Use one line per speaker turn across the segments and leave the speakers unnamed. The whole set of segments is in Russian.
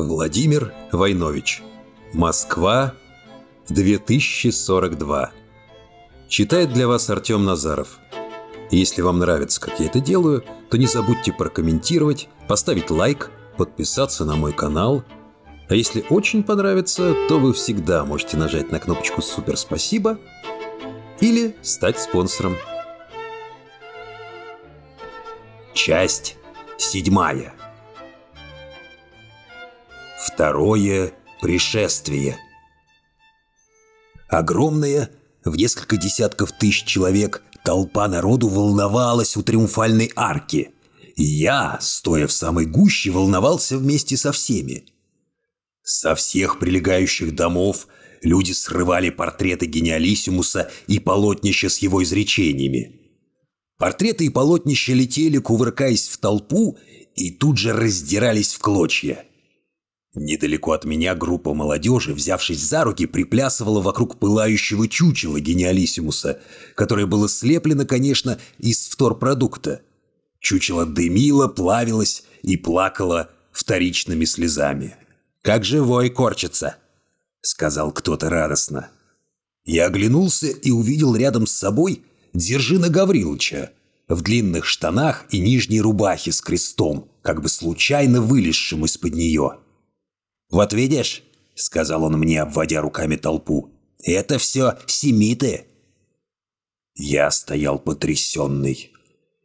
Владимир Войнович. Москва, 2042. Читает для вас Артем Назаров. Если вам нравится, как я это делаю, то не забудьте прокомментировать, поставить лайк, подписаться на мой канал. А если очень понравится, то вы всегда можете нажать на кнопочку «Супер спасибо» или стать спонсором. Часть седьмая. Второе пришествие. Огромная, в несколько десятков тысяч человек, толпа народу волновалась у триумфальной арки. Я, стоя в самой гуще, волновался вместе со всеми. Со всех прилегающих домов люди срывали портреты гениалиссимуса и полотнища с его изречениями. Портреты и полотнища летели, кувыркаясь в толпу, и тут же раздирались в клочья – Недалеко от меня группа молодежи, взявшись за руки, приплясывала вокруг пылающего чучела гениалиссимуса, которое было слеплено, конечно, из вторпродукта. Чучело дымило, плавилось и плакало вторичными слезами. «Как живой корчится!» — сказал кто-то радостно. Я оглянулся и увидел рядом с собой Держина Гавриловича в длинных штанах и нижней рубахе с крестом, как бы случайно вылезшим из-под нее. «Вот видишь», — сказал он мне, обводя руками толпу, — «это все семиты». Я стоял потрясенный.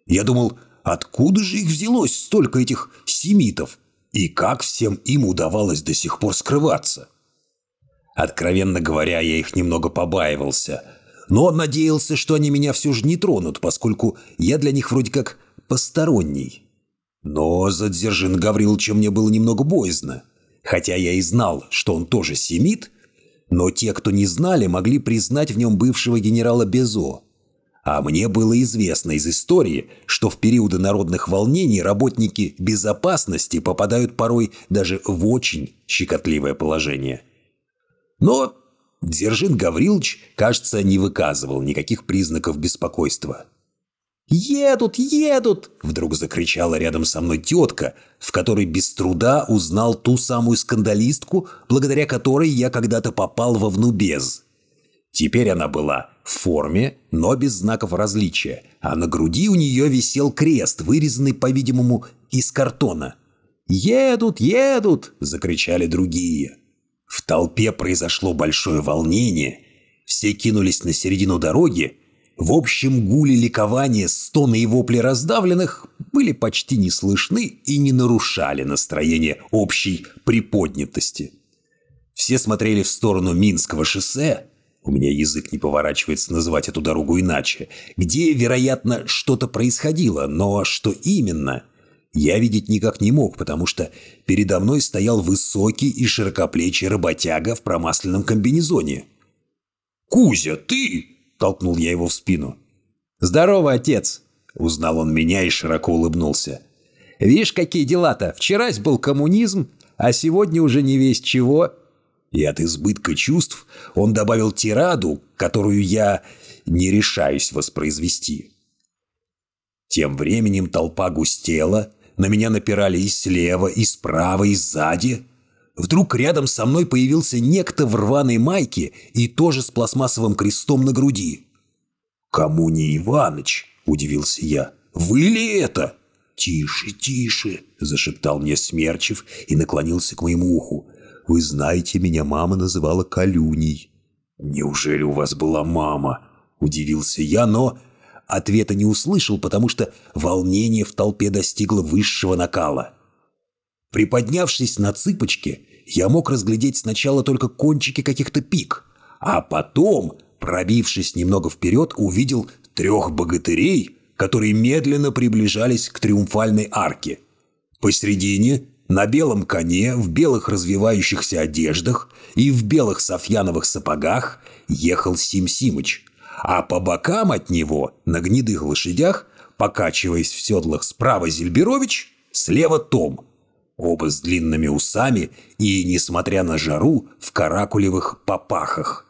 Я думал, откуда же их взялось столько этих семитов? И как всем им удавалось до сих пор скрываться? Откровенно говоря, я их немного побаивался. Но надеялся, что они меня все же не тронут, поскольку я для них вроде как посторонний. Но за Дзержин Гавриловича мне было немного боязно. Хотя я и знал, что он тоже семит, но те, кто не знали, могли признать в нем бывшего генерала Безо. А мне было известно из истории, что в периоды народных волнений работники безопасности попадают порой даже в очень щекотливое положение. Но Дзержин Гаврилович, кажется, не выказывал никаких признаков беспокойства. «Едут, едут!» – вдруг закричала рядом со мной тетка, в которой без труда узнал ту самую скандалистку, благодаря которой я когда-то попал во внубез. Теперь она была в форме, но без знаков различия, а на груди у нее висел крест, вырезанный, по-видимому, из картона. «Едут, едут!» – закричали другие. В толпе произошло большое волнение. Все кинулись на середину дороги – в общем гуле ликования стоны и вопли раздавленных были почти не слышны и не нарушали настроение общей приподнятости. Все смотрели в сторону Минского шоссе, у меня язык не поворачивается назвать эту дорогу иначе, где, вероятно, что-то происходило, но что именно, я видеть никак не мог, потому что передо мной стоял высокий и широкоплечий работяга в промасленном комбинезоне. «Кузя, ты!» Толкнул я его в спину. «Здорово, отец!» Узнал он меня и широко улыбнулся. «Видишь, какие дела-то! Вчерась был коммунизм, а сегодня уже не весь чего!» И от избытка чувств он добавил тираду, которую я не решаюсь воспроизвести. Тем временем толпа густела, на меня напирали и слева, и справа, и сзади – Вдруг рядом со мной появился некто в рваной майке и тоже с пластмассовым крестом на груди. «Кому не Иваныч?» – удивился я. «Вы ли это?» «Тише, тише!» – зашептал мне Смерчев и наклонился к моему уху. «Вы знаете, меня мама называла Калюней». «Неужели у вас была мама?» – удивился я, но ответа не услышал, потому что волнение в толпе достигло высшего накала. Приподнявшись на цыпочки, я мог разглядеть сначала только кончики каких-то пик, а потом, пробившись немного вперед, увидел трех богатырей, которые медленно приближались к триумфальной арке. Посередине, на белом коне, в белых развивающихся одеждах и в белых софьяновых сапогах ехал Сим Симыч, а по бокам от него, на гнедых лошадях, покачиваясь в седлах справа Зельберович, слева Том – оба с длинными усами и, несмотря на жару, в каракулевых попахах.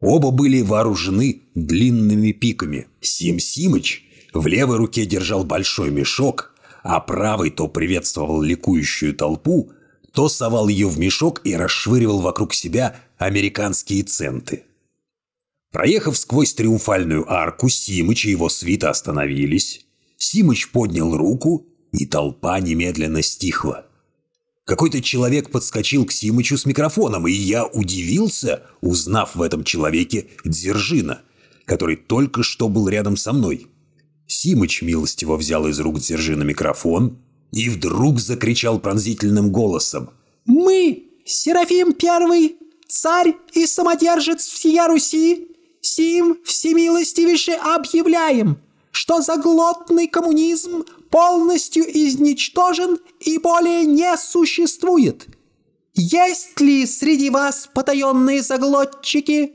Оба были вооружены длинными пиками. Сим Симыч в левой руке держал большой мешок, а правый то приветствовал ликующую толпу, то совал ее в мешок и расшвыривал вокруг себя американские центы. Проехав сквозь триумфальную арку, Симыч и его свита остановились. Симыч поднял руку, и толпа немедленно стихла. Какой-то человек подскочил к Симычу с микрофоном, и я удивился, узнав в этом человеке Дзержина, который только что был рядом со мной. Симыч милостиво взял из рук Дзержина микрофон и вдруг закричал пронзительным голосом. «Мы, Серафим Первый, царь и самодержец всея Руси, сим всемилостивейше объявляем, что заглотный коммунизм полностью изничтожен и более не существует. Есть ли среди вас потаенные заглотчики?»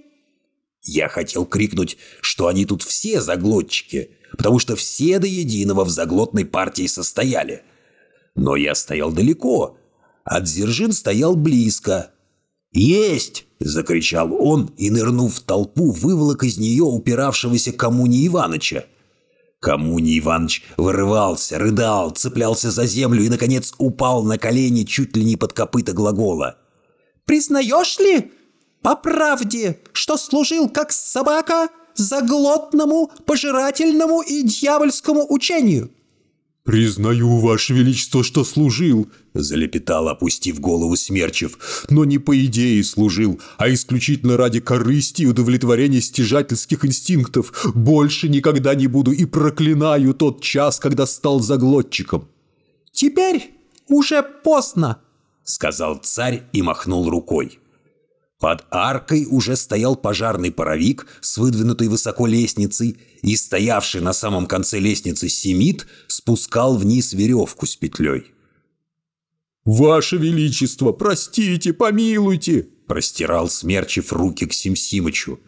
Я хотел крикнуть, что они тут все заглотчики, потому что все до единого в заглотной партии состояли. Но я стоял далеко, а Дзержин стоял близко. «Есть!» – закричал он и, нырнув в толпу, выволок из нее упиравшегося коммуни Иваныча – Комуни Иванович вырывался, рыдал, цеплялся за землю и, наконец, упал на колени чуть ли не под копыта глагола. «Признаешь ли, по правде, что служил как собака заглотному, пожирательному и дьявольскому учению?» «Признаю, Ваше Величество, что служил», – залепетал, опустив голову Смерчев, – «но не по идее служил, а исключительно ради корысти и удовлетворения стяжательских инстинктов. Больше никогда не буду и проклинаю тот час, когда стал заглотчиком». «Теперь уже поздно», – сказал царь и махнул рукой. Под аркой уже стоял пожарный паровик с выдвинутой высоко лестницей, и стоявший на самом конце лестницы Семит спускал вниз веревку с петлей. «Ваше Величество, простите, помилуйте!» – простирал Смерчев руки к Симсимычу.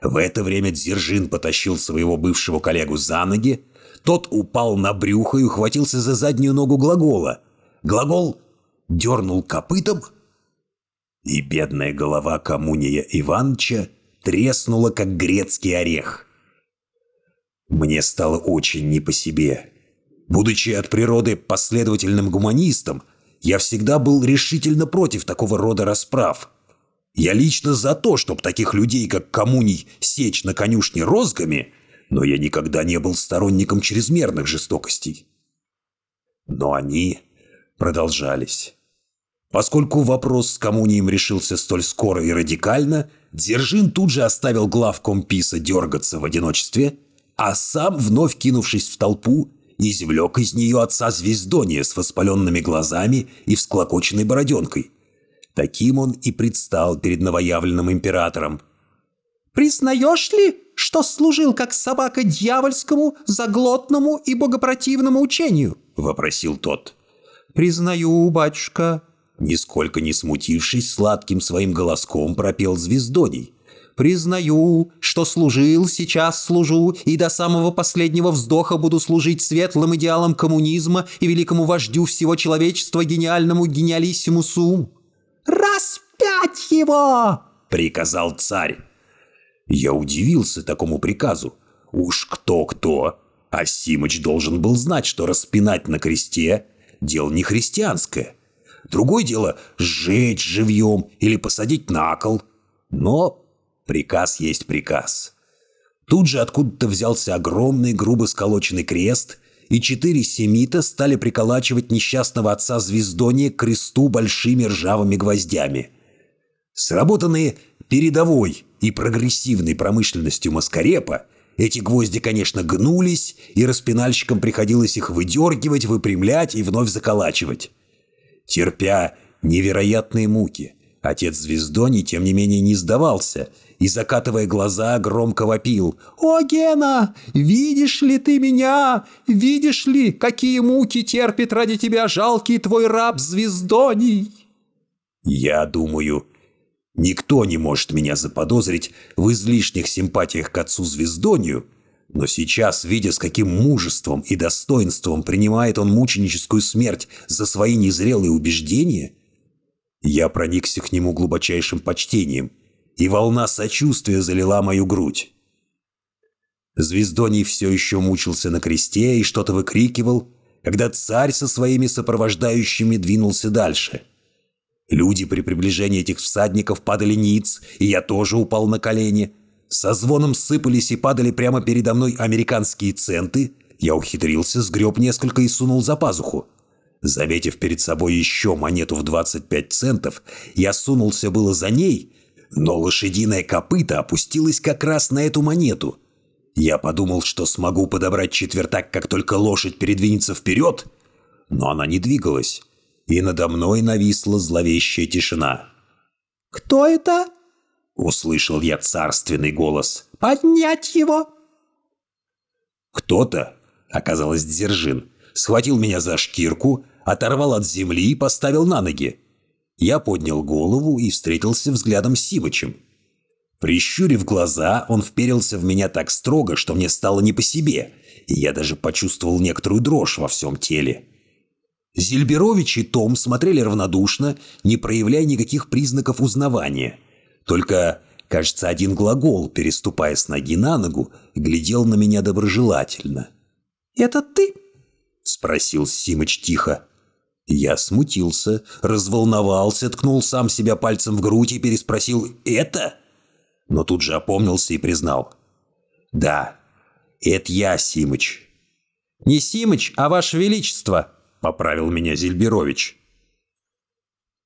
В это время Дзержин потащил своего бывшего коллегу за ноги, тот упал на брюхо и ухватился за заднюю ногу глагола. Глагол дернул копытом – и бедная голова Камуния Иванча треснула, как грецкий орех. Мне стало очень не по себе. Будучи от природы последовательным гуманистом, я всегда был решительно против такого рода расправ. Я лично за то, чтобы таких людей, как Камуний, сечь на конюшне розгами, но я никогда не был сторонником чрезмерных жестокостей. Но они продолжались. Поскольку вопрос с коммунием решился столь скоро и радикально, Дзержин тут же оставил главком писа дергаться в одиночестве, а сам, вновь кинувшись в толпу, извлек из нее отца Звездония с воспаленными глазами и всклокоченной бороденкой. Таким он и предстал перед новоявленным императором. «Признаешь ли, что служил как собака дьявольскому, заглотному и богопротивному учению?» – вопросил тот. «Признаю, батюшка», Нисколько не смутившись, сладким своим голоском пропел звездоний. «Признаю, что служил, сейчас служу, и до самого последнего вздоха буду служить светлым идеалам коммунизма и великому вождю всего человечества гениальному гениалиссимусу». «Распять его!» — приказал царь. Я удивился такому приказу. Уж кто-кто, а Симыч должен был знать, что распинать на кресте – дело не христианское – Другое дело – сжечь живьем или посадить на кол. Но приказ есть приказ. Тут же откуда-то взялся огромный грубо сколоченный крест, и четыре семита стали приколачивать несчастного отца Звездония к кресту большими ржавыми гвоздями. Сработанные передовой и прогрессивной промышленностью Маскарепа, эти гвозди, конечно, гнулись, и распинальщикам приходилось их выдергивать, выпрямлять и вновь заколачивать терпя невероятные муки. Отец Звездони, тем не менее, не сдавался и, закатывая глаза, громко вопил. «О, Гена, видишь ли ты меня? Видишь ли, какие муки терпит ради тебя жалкий твой раб Звездоний?» «Я думаю, никто не может меня заподозрить в излишних симпатиях к отцу Звездонию», но сейчас, видя, с каким мужеством и достоинством принимает он мученическую смерть за свои незрелые убеждения, я проникся к нему глубочайшим почтением, и волна сочувствия залила мою грудь. Звездоний все еще мучился на кресте и что-то выкрикивал, когда царь со своими сопровождающими двинулся дальше. Люди при приближении этих всадников падали ниц, и я тоже упал на колени – со звоном сыпались и падали прямо передо мной американские центы. Я ухитрился, сгреб несколько и сунул за пазуху. Заметив перед собой еще монету в 25 центов, я сунулся было за ней, но лошадиное копыто опустилось как раз на эту монету. Я подумал, что смогу подобрать четвертак, как только лошадь передвинется вперед, но она не двигалась, и надо мной нависла зловещая тишина. «Кто это?» Услышал я царственный голос. «Поднять его!» Кто-то, оказалось Дзержин, схватил меня за шкирку, оторвал от земли и поставил на ноги. Я поднял голову и встретился взглядом с Симычем. Прищурив глаза, он вперился в меня так строго, что мне стало не по себе, и я даже почувствовал некоторую дрожь во всем теле. Зельберович и Том смотрели равнодушно, не проявляя никаких признаков узнавания – только, кажется, один глагол, переступая с ноги на ногу, глядел на меня доброжелательно. «Это ты?» – спросил Симыч тихо. Я смутился, разволновался, ткнул сам себя пальцем в грудь и переспросил «Это?». Но тут же опомнился и признал. «Да, это я, Симыч». «Не Симыч, а Ваше Величество», — поправил меня Зельберович.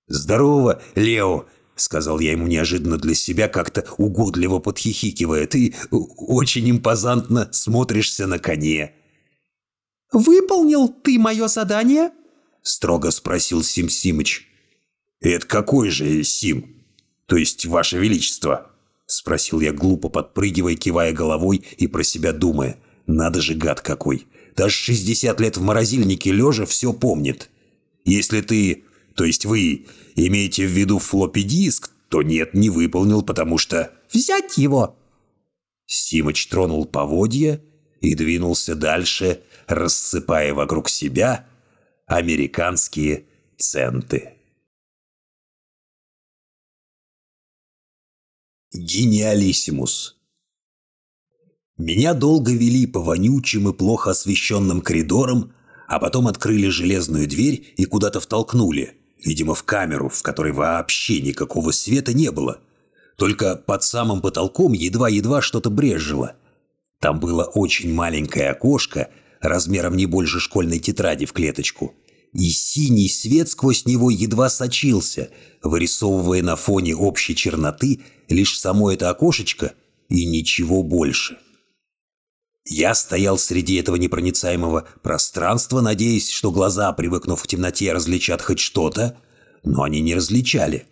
«Здорово, Лео, — сказал я ему неожиданно для себя, как-то угодливо подхихикивая. «Ты очень импозантно смотришься на коне». «Выполнил ты мое задание?» — строго спросил Сим Симыч. «Это какой же Сим? То есть, Ваше Величество?» — спросил я глупо, подпрыгивая, кивая головой и про себя думая. «Надо же, гад какой! Даже шестьдесят лет в морозильнике лежа все помнит. Если ты то есть вы, имеете в виду флоппи-диск, то нет, не выполнил, потому что... Взять его!» Симыч тронул поводья и двинулся дальше, рассыпая вокруг себя американские центы. Гениалиссимус Меня долго вели по вонючим и плохо освещенным коридорам, а потом открыли железную дверь и куда-то втолкнули. Видимо, в камеру, в которой вообще никакого света не было. Только под самым потолком едва-едва что-то брезжило. Там было очень маленькое окошко, размером не больше школьной тетради в клеточку. И синий свет сквозь него едва сочился, вырисовывая на фоне общей черноты лишь само это окошечко и ничего больше. Я стоял среди этого непроницаемого пространства, надеясь, что глаза, привыкнув к темноте, различат хоть что-то, но они не различали.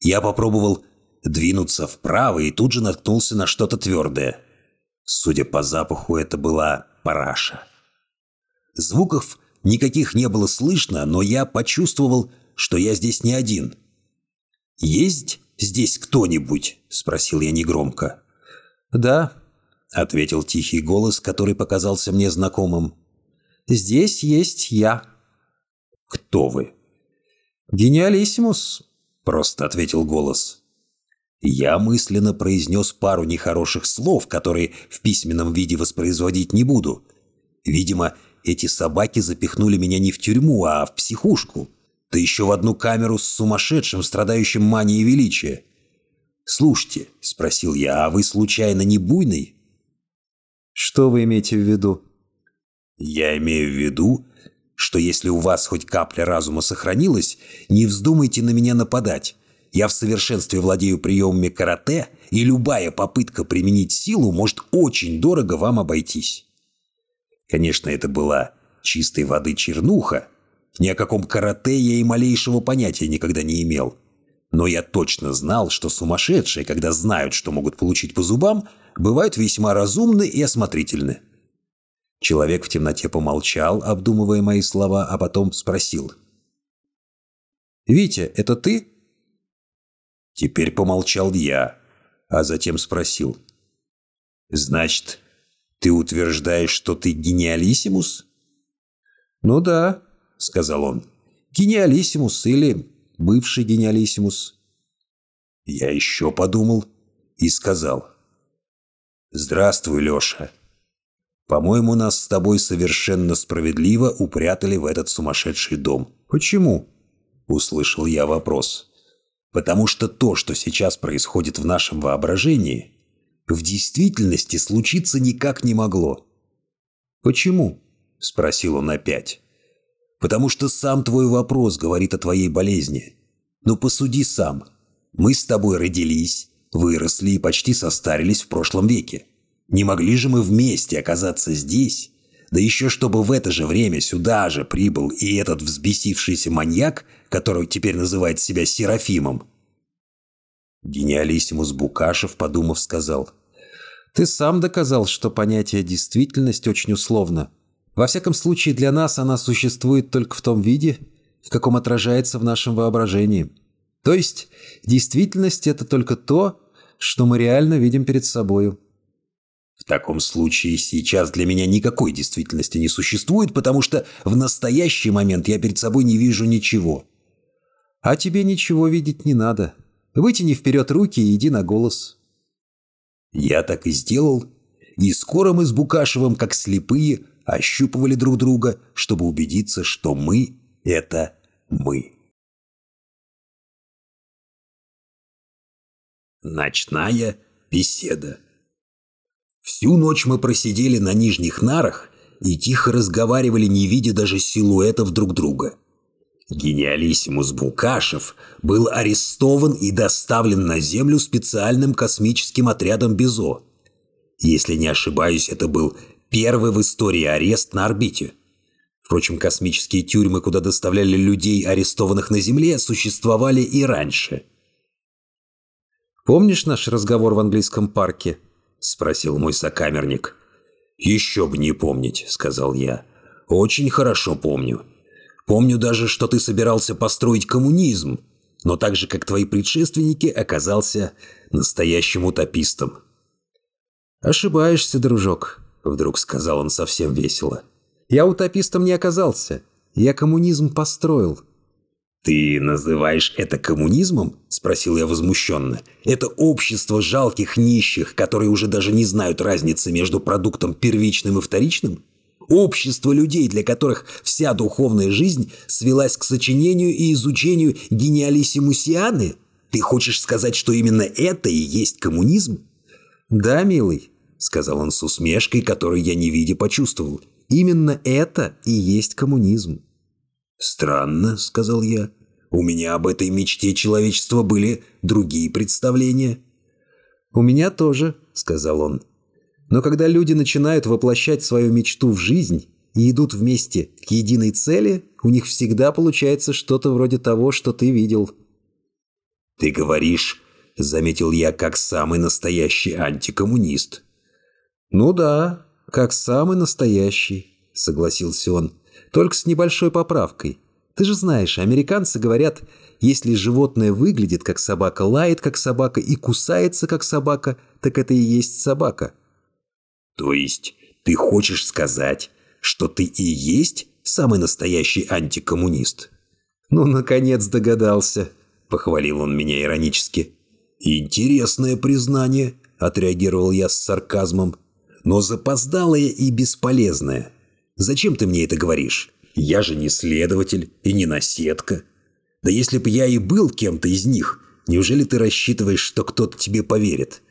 Я попробовал двинуться вправо и тут же наткнулся на что-то твердое. Судя по запаху, это была параша. Звуков никаких не было слышно, но я почувствовал, что я здесь не один. «Есть здесь кто-нибудь?» – спросил я негромко. «Да», ответил тихий голос, который показался мне знакомым. «Здесь есть я». «Кто вы?» «Гениалиссимус», — просто ответил голос. Я мысленно произнес пару нехороших слов, которые в письменном виде воспроизводить не буду. Видимо, эти собаки запихнули меня не в тюрьму, а в психушку. Да еще в одну камеру с сумасшедшим, страдающим манией величия. «Слушайте», — спросил я, — «а вы случайно не буйный?» Что вы имеете в виду? Я имею в виду, что если у вас хоть капля разума сохранилась, не вздумайте на меня нападать. Я в совершенстве владею приемами карате, и любая попытка применить силу может очень дорого вам обойтись. Конечно, это была чистой воды чернуха. Ни о каком карате я и малейшего понятия никогда не имел. Но я точно знал, что сумасшедшие, когда знают, что могут получить по зубам, бывают весьма разумны и осмотрительны. Человек в темноте помолчал, обдумывая мои слова, а потом спросил. «Витя, это ты?» Теперь помолчал я, а затем спросил. «Значит, ты утверждаешь, что ты гениалиссимус?» «Ну да», — сказал он. «Гениалиссимус или бывший гениалиссимус. Я еще подумал и сказал. «Здравствуй, Леша. По-моему, нас с тобой совершенно справедливо упрятали в этот сумасшедший дом. Почему?» – услышал я вопрос. «Потому что то, что сейчас происходит в нашем воображении, в действительности случиться никак не могло». «Почему?» – спросил он опять потому что сам твой вопрос говорит о твоей болезни. Но посуди сам. Мы с тобой родились, выросли и почти состарились в прошлом веке. Не могли же мы вместе оказаться здесь, да еще чтобы в это же время сюда же прибыл и этот взбесившийся маньяк, который теперь называет себя Серафимом. Гениалиссимус Букашев, подумав, сказал, «Ты сам доказал, что понятие «действительность» очень условно. Во всяком случае, для нас она существует только в том виде, в каком отражается в нашем воображении. То есть, действительность – это только то, что мы реально видим перед собою. В таком случае сейчас для меня никакой действительности не существует, потому что в настоящий момент я перед собой не вижу ничего. А тебе ничего видеть не надо. Вытяни вперед руки и иди на голос. Я так и сделал, и скоро мы с Букашевым, как слепые, ощупывали друг друга, чтобы убедиться, что мы — это мы. Ночная беседа Всю ночь мы просидели на нижних нарах и тихо разговаривали, не видя даже силуэтов друг друга. Гениалиссимус Букашев был арестован и доставлен на Землю специальным космическим отрядом Бизо. Если не ошибаюсь, это был Первый в истории арест на орбите. Впрочем, космические тюрьмы, куда доставляли людей, арестованных на Земле, существовали и раньше. «Помнишь наш разговор в английском парке?» – спросил мой сокамерник. «Еще бы не помнить», – сказал я. «Очень хорошо помню. Помню даже, что ты собирался построить коммунизм, но так же, как твои предшественники, оказался настоящим утопистом». «Ошибаешься, дружок», Вдруг сказал он совсем весело. «Я утопистом не оказался. Я коммунизм построил». «Ты называешь это коммунизмом?» – спросил я возмущенно. «Это общество жалких нищих, которые уже даже не знают разницы между продуктом первичным и вторичным? Общество людей, для которых вся духовная жизнь свелась к сочинению и изучению гениалиссимусианы? Ты хочешь сказать, что именно это и есть коммунизм?» «Да, милый, сказал он с усмешкой, которую я не видя почувствовал. Именно это и есть коммунизм. Странно, сказал я. У меня об этой мечте человечества были другие представления. У меня тоже, сказал он. Но когда люди начинают воплощать свою мечту в жизнь и идут вместе к единой цели, у них всегда получается что-то вроде того, что ты видел. Ты говоришь, заметил я, как самый настоящий антикоммунист. «Ну да, как самый настоящий», — согласился он. «Только с небольшой поправкой. Ты же знаешь, американцы говорят, если животное выглядит как собака, лает как собака и кусается как собака, так это и есть собака». «То есть ты хочешь сказать, что ты и есть самый настоящий антикоммунист?» «Ну, наконец догадался», — похвалил он меня иронически. «Интересное признание», — отреагировал я с сарказмом но запоздалое и бесполезное. Зачем ты мне это говоришь? Я же не следователь и не наседка. Да если бы я и был кем-то из них, неужели ты рассчитываешь, что кто-то тебе поверит?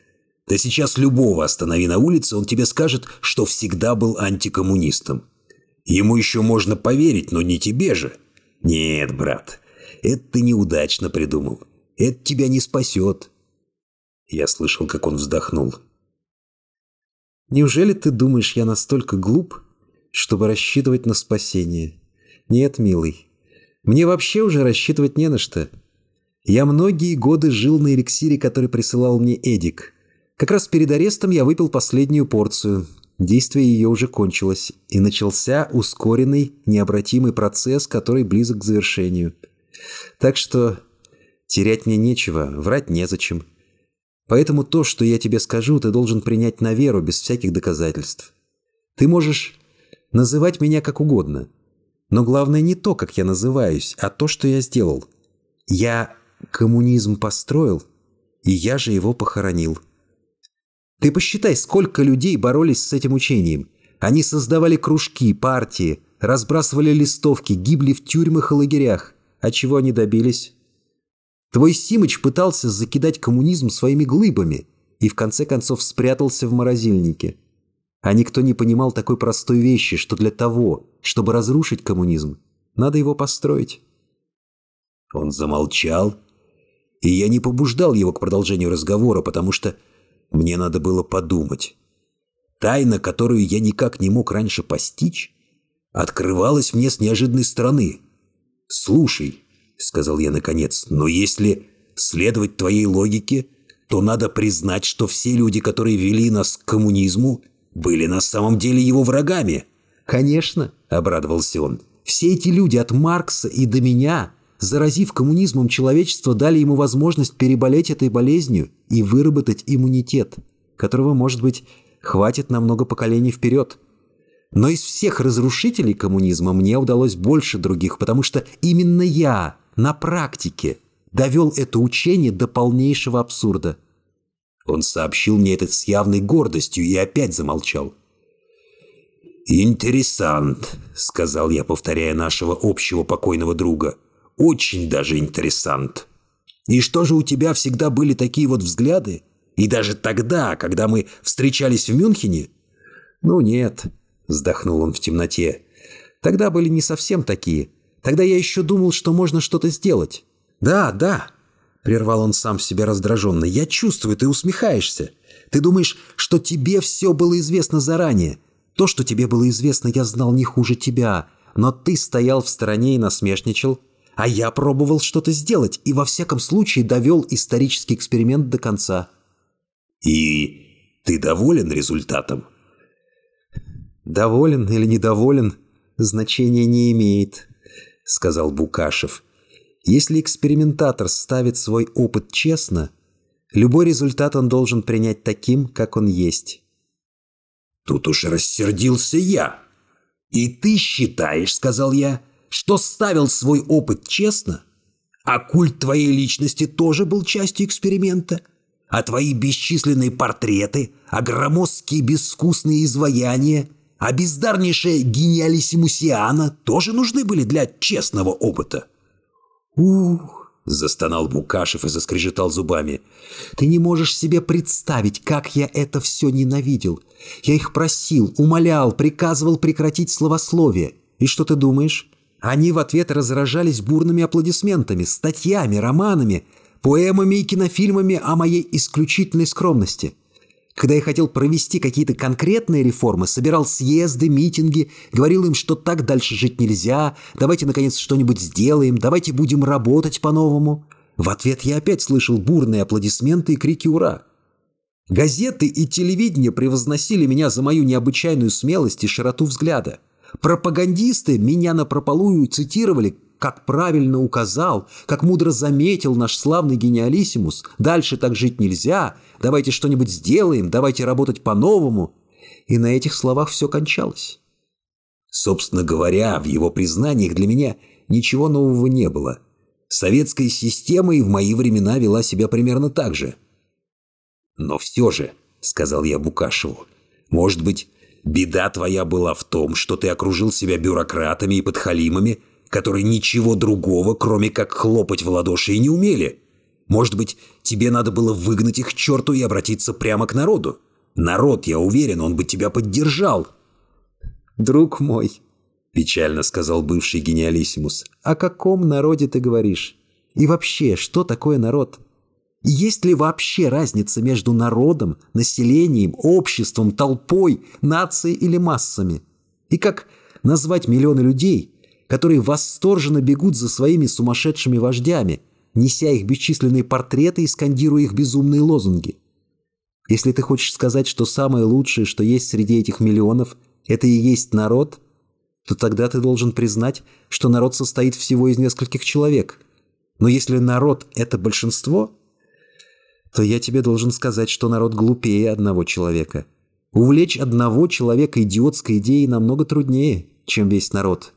Да сейчас любого останови на улице, он тебе скажет, что всегда был антикоммунистом. Ему еще можно поверить, но не тебе же. Нет, брат, это ты неудачно придумал. Это тебя не спасет. Я слышал, как он вздохнул. Неужели ты думаешь, я настолько глуп, чтобы рассчитывать на спасение? Нет, милый, мне вообще уже рассчитывать не на что. Я многие годы жил на эликсире, который присылал мне Эдик. Как раз перед арестом я выпил последнюю порцию. Действие ее уже кончилось, и начался ускоренный, необратимый процесс, который близок к завершению. Так что терять мне нечего, врать незачем. Поэтому то, что я тебе скажу, ты должен принять на веру без всяких доказательств. Ты можешь называть меня как угодно. Но главное не то, как я называюсь, а то, что я сделал. Я коммунизм построил, и я же его похоронил. Ты посчитай, сколько людей боролись с этим учением. Они создавали кружки, партии, разбрасывали листовки, гибли в тюрьмах и лагерях. А чего они добились? Твой Симыч пытался закидать коммунизм своими глыбами и в конце концов спрятался в морозильнике. А никто не понимал такой простой вещи, что для того, чтобы разрушить коммунизм, надо его построить. Он замолчал, и я не побуждал его к продолжению разговора, потому что мне надо было подумать. Тайна, которую я никак не мог раньше постичь, открывалась мне с неожиданной стороны. «Слушай», — сказал я наконец. «Но если следовать твоей логике, то надо признать, что все люди, которые вели нас к коммунизму, были на самом деле его врагами». «Конечно», — обрадовался он. «Все эти люди от Маркса и до меня, заразив коммунизмом человечество, дали ему возможность переболеть этой болезнью и выработать иммунитет, которого, может быть, хватит на много поколений вперед». Но из всех разрушителей коммунизма мне удалось больше других, потому что именно я на практике довел это учение до полнейшего абсурда. Он сообщил мне это с явной гордостью и опять замолчал. «Интересант», — сказал я, повторяя нашего общего покойного друга. «Очень даже интересант». «И что же у тебя всегда были такие вот взгляды? И даже тогда, когда мы встречались в Мюнхене?» «Ну нет», — вздохнул он в темноте. «Тогда были не совсем такие. Тогда я еще думал, что можно что-то сделать». «Да, да», — прервал он сам себя раздраженно. «Я чувствую, ты усмехаешься. Ты думаешь, что тебе все было известно заранее. То, что тебе было известно, я знал не хуже тебя. Но ты стоял в стороне и насмешничал. А я пробовал что-то сделать и во всяком случае довел исторический эксперимент до конца». «И ты доволен результатом?» «Доволен или недоволен, значения не имеет», – сказал Букашев. «Если экспериментатор ставит свой опыт честно, любой результат он должен принять таким, как он есть». Тут уж рассердился я. «И ты считаешь, — сказал я, — что ставил свой опыт честно? А культ твоей личности тоже был частью эксперимента? А твои бесчисленные портреты, а громоздкие безвкусные изваяния — а бездарнейшая гениалиссимусиана тоже нужны были для честного опыта. «Ух!» – застонал Букашев и заскрежетал зубами. «Ты не можешь себе представить, как я это все ненавидел. Я их просил, умолял, приказывал прекратить словословие. И что ты думаешь?» Они в ответ разражались бурными аплодисментами, статьями, романами, поэмами и кинофильмами о моей исключительной скромности – когда я хотел провести какие-то конкретные реформы, собирал съезды, митинги, говорил им, что так дальше жить нельзя, давайте, наконец, что-нибудь сделаем, давайте будем работать по-новому. В ответ я опять слышал бурные аплодисменты и крики «Ура!». Газеты и телевидение превозносили меня за мою необычайную смелость и широту взгляда. Пропагандисты меня напропалую цитировали, как правильно указал, как мудро заметил наш славный гениалиссимус, дальше так жить нельзя, давайте что-нибудь сделаем, давайте работать по-новому. И на этих словах все кончалось. Собственно говоря, в его признаниях для меня ничего нового не было. Советская система и в мои времена вела себя примерно так же. «Но все же», — сказал я Букашеву, — «может быть, беда твоя была в том, что ты окружил себя бюрократами и подхалимами, которые ничего другого, кроме как хлопать в ладоши, и не умели?» Может быть, тебе надо было выгнать их к черту и обратиться прямо к народу? Народ, я уверен, он бы тебя поддержал. Друг мой, печально сказал бывший гениалиссимус, о каком народе ты говоришь? И вообще, что такое народ? Есть ли вообще разница между народом, населением, обществом, толпой, нацией или массами? И как назвать миллионы людей, которые восторженно бегут за своими сумасшедшими вождями – неся их бесчисленные портреты и скандируя их безумные лозунги. Если ты хочешь сказать, что самое лучшее, что есть среди этих миллионов, это и есть народ, то тогда ты должен признать, что народ состоит всего из нескольких человек. Но если народ – это большинство, то я тебе должен сказать, что народ глупее одного человека. Увлечь одного человека идиотской идеей намного труднее, чем весь народ.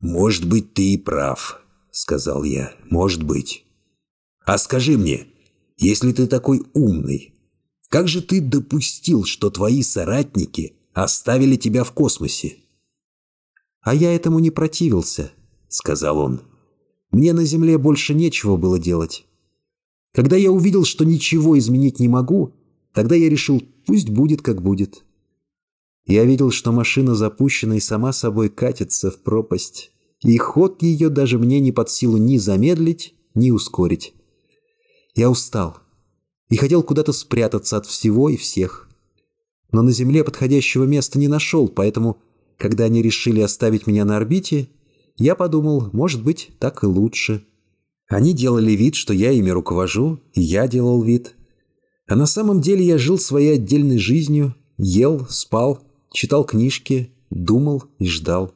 «Может быть, ты и прав», — сказал я. «Может быть». «А скажи мне, если ты такой умный, как же ты допустил, что твои соратники оставили тебя в космосе?» «А я этому не противился», — сказал он. «Мне на Земле больше нечего было делать. Когда я увидел, что ничего изменить не могу, тогда я решил, пусть будет, как будет». Я видел, что машина запущена и сама собой катится в пропасть и ход ее даже мне не под силу ни замедлить, ни ускорить. Я устал и хотел куда-то спрятаться от всего и всех. Но на Земле подходящего места не нашел, поэтому, когда они решили оставить меня на орбите, я подумал, может быть, так и лучше. Они делали вид, что я ими руковожу, и я делал вид. А на самом деле я жил своей отдельной жизнью, ел, спал, читал книжки, думал и ждал.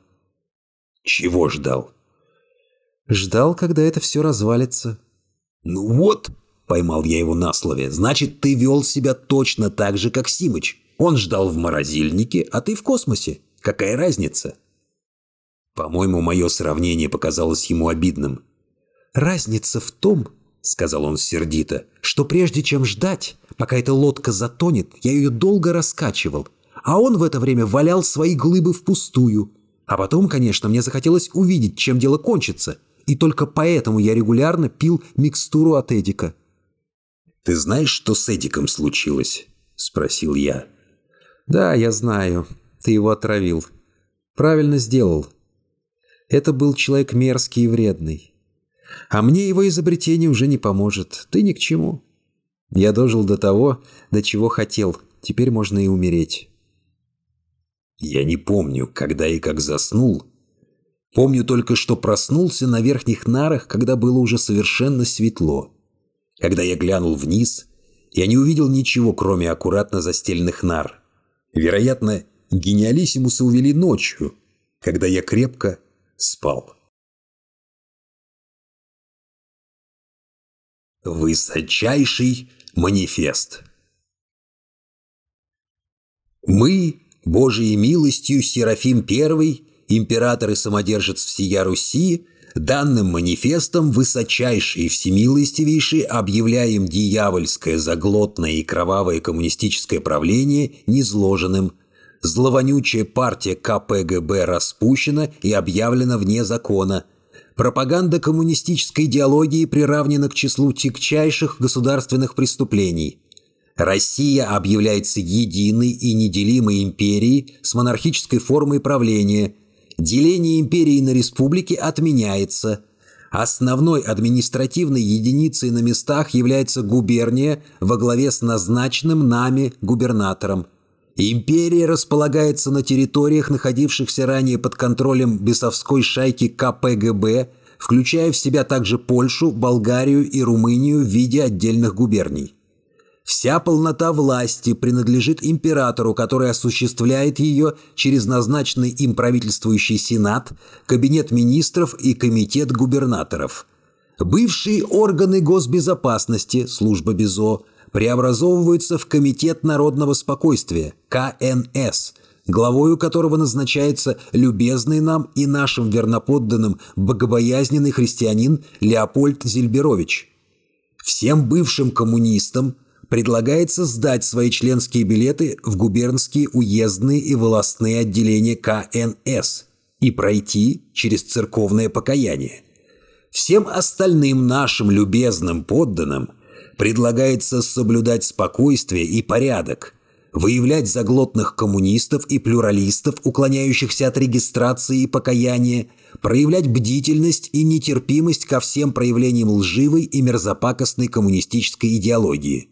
Чего ждал? Ждал, когда это все развалится. Ну вот, поймал я его на слове, значит, ты вел себя точно так же, как Симыч. Он ждал в морозильнике, а ты в космосе. Какая разница? По-моему, мое сравнение показалось ему обидным. «Разница в том, — сказал он сердито, — что прежде чем ждать, пока эта лодка затонет, я ее долго раскачивал, а он в это время валял свои глыбы впустую. А потом, конечно, мне захотелось увидеть, чем дело кончится, и только поэтому я регулярно пил микстуру от Эдика. «Ты знаешь, что с Эдиком случилось?» – спросил я. «Да, я знаю. Ты его отравил. Правильно сделал. Это был человек мерзкий и вредный. А мне его изобретение уже не поможет. Ты ни к чему. Я дожил до того, до чего хотел. Теперь можно и умереть». Я не помню, когда и как заснул. Помню только, что проснулся на верхних нарах, когда было уже совершенно светло. Когда я глянул вниз, я не увидел ничего, кроме аккуратно застеленных нар. Вероятно, гениалиссимуса увели ночью, когда я крепко спал. Высочайший манифест. Мы Божией милостью Серафим I, император и самодержец всея Руси, данным манифестом высочайший и всемилостивейший объявляем дьявольское заглотное и кровавое коммунистическое правление незложенным. Зловонючая партия КПГБ распущена и объявлена вне закона. Пропаганда коммунистической идеологии приравнена к числу тягчайших государственных преступлений – Россия объявляется единой и неделимой империей с монархической формой правления. Деление империи на республики отменяется. Основной административной единицей на местах является губерния во главе с назначенным нами губернатором. Империя располагается на территориях, находившихся ранее под контролем бесовской шайки КПГБ, включая в себя также Польшу, Болгарию и Румынию в виде отдельных губерний. Вся полнота власти принадлежит императору, который осуществляет ее через назначенный им правительствующий Сенат, Кабинет министров и Комитет губернаторов. Бывшие органы госбезопасности, служба БИЗО, преобразовываются в Комитет народного спокойствия, КНС, главою которого назначается любезный нам и нашим верноподданным богобоязненный христианин Леопольд Зельберович – Всем бывшим коммунистам, предлагается сдать свои членские билеты в губернские уездные и волостные отделения КНС и пройти через церковное покаяние. Всем остальным нашим любезным подданным предлагается соблюдать спокойствие и порядок, выявлять заглотных коммунистов и плюралистов, уклоняющихся от регистрации и покаяния, проявлять бдительность и нетерпимость ко всем проявлениям лживой и мерзопакостной коммунистической идеологии –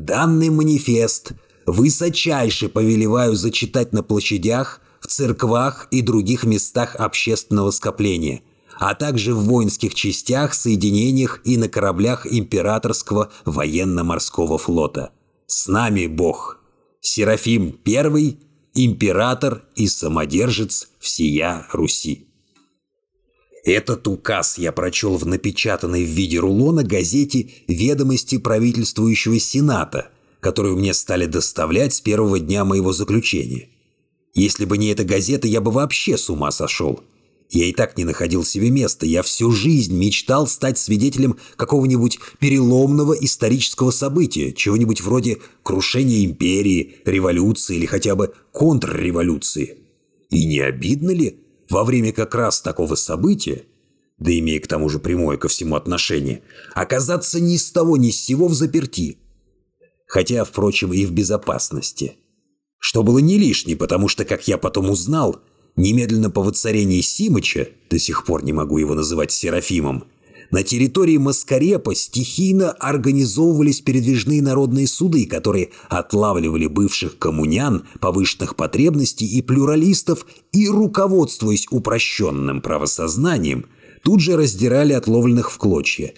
Данный манифест высочайше повелеваю зачитать на площадях, в церквах и других местах общественного скопления, а также в воинских частях, соединениях и на кораблях Императорского военно-морского флота. С нами Бог! Серафим I, император и самодержец всея Руси. Этот указ я прочел в напечатанной в виде рулона газете «Ведомости правительствующего Сената», которую мне стали доставлять с первого дня моего заключения. Если бы не эта газета, я бы вообще с ума сошел. Я и так не находил себе места. Я всю жизнь мечтал стать свидетелем какого-нибудь переломного исторического события, чего-нибудь вроде крушения империи, революции или хотя бы контрреволюции. И не обидно ли, во время как раз такого события, да имея к тому же прямое ко всему отношение, оказаться ни с того ни с сего в заперти. Хотя, впрочем, и в безопасности. Что было не лишне, потому что, как я потом узнал, немедленно по воцарении Симыча, до сих пор не могу его называть Серафимом, на территории Маскарепа стихийно организовывались передвижные народные суды, которые отлавливали бывших коммунян, повышенных потребностей и плюралистов и, руководствуясь упрощенным правосознанием, тут же раздирали отловленных в клочья.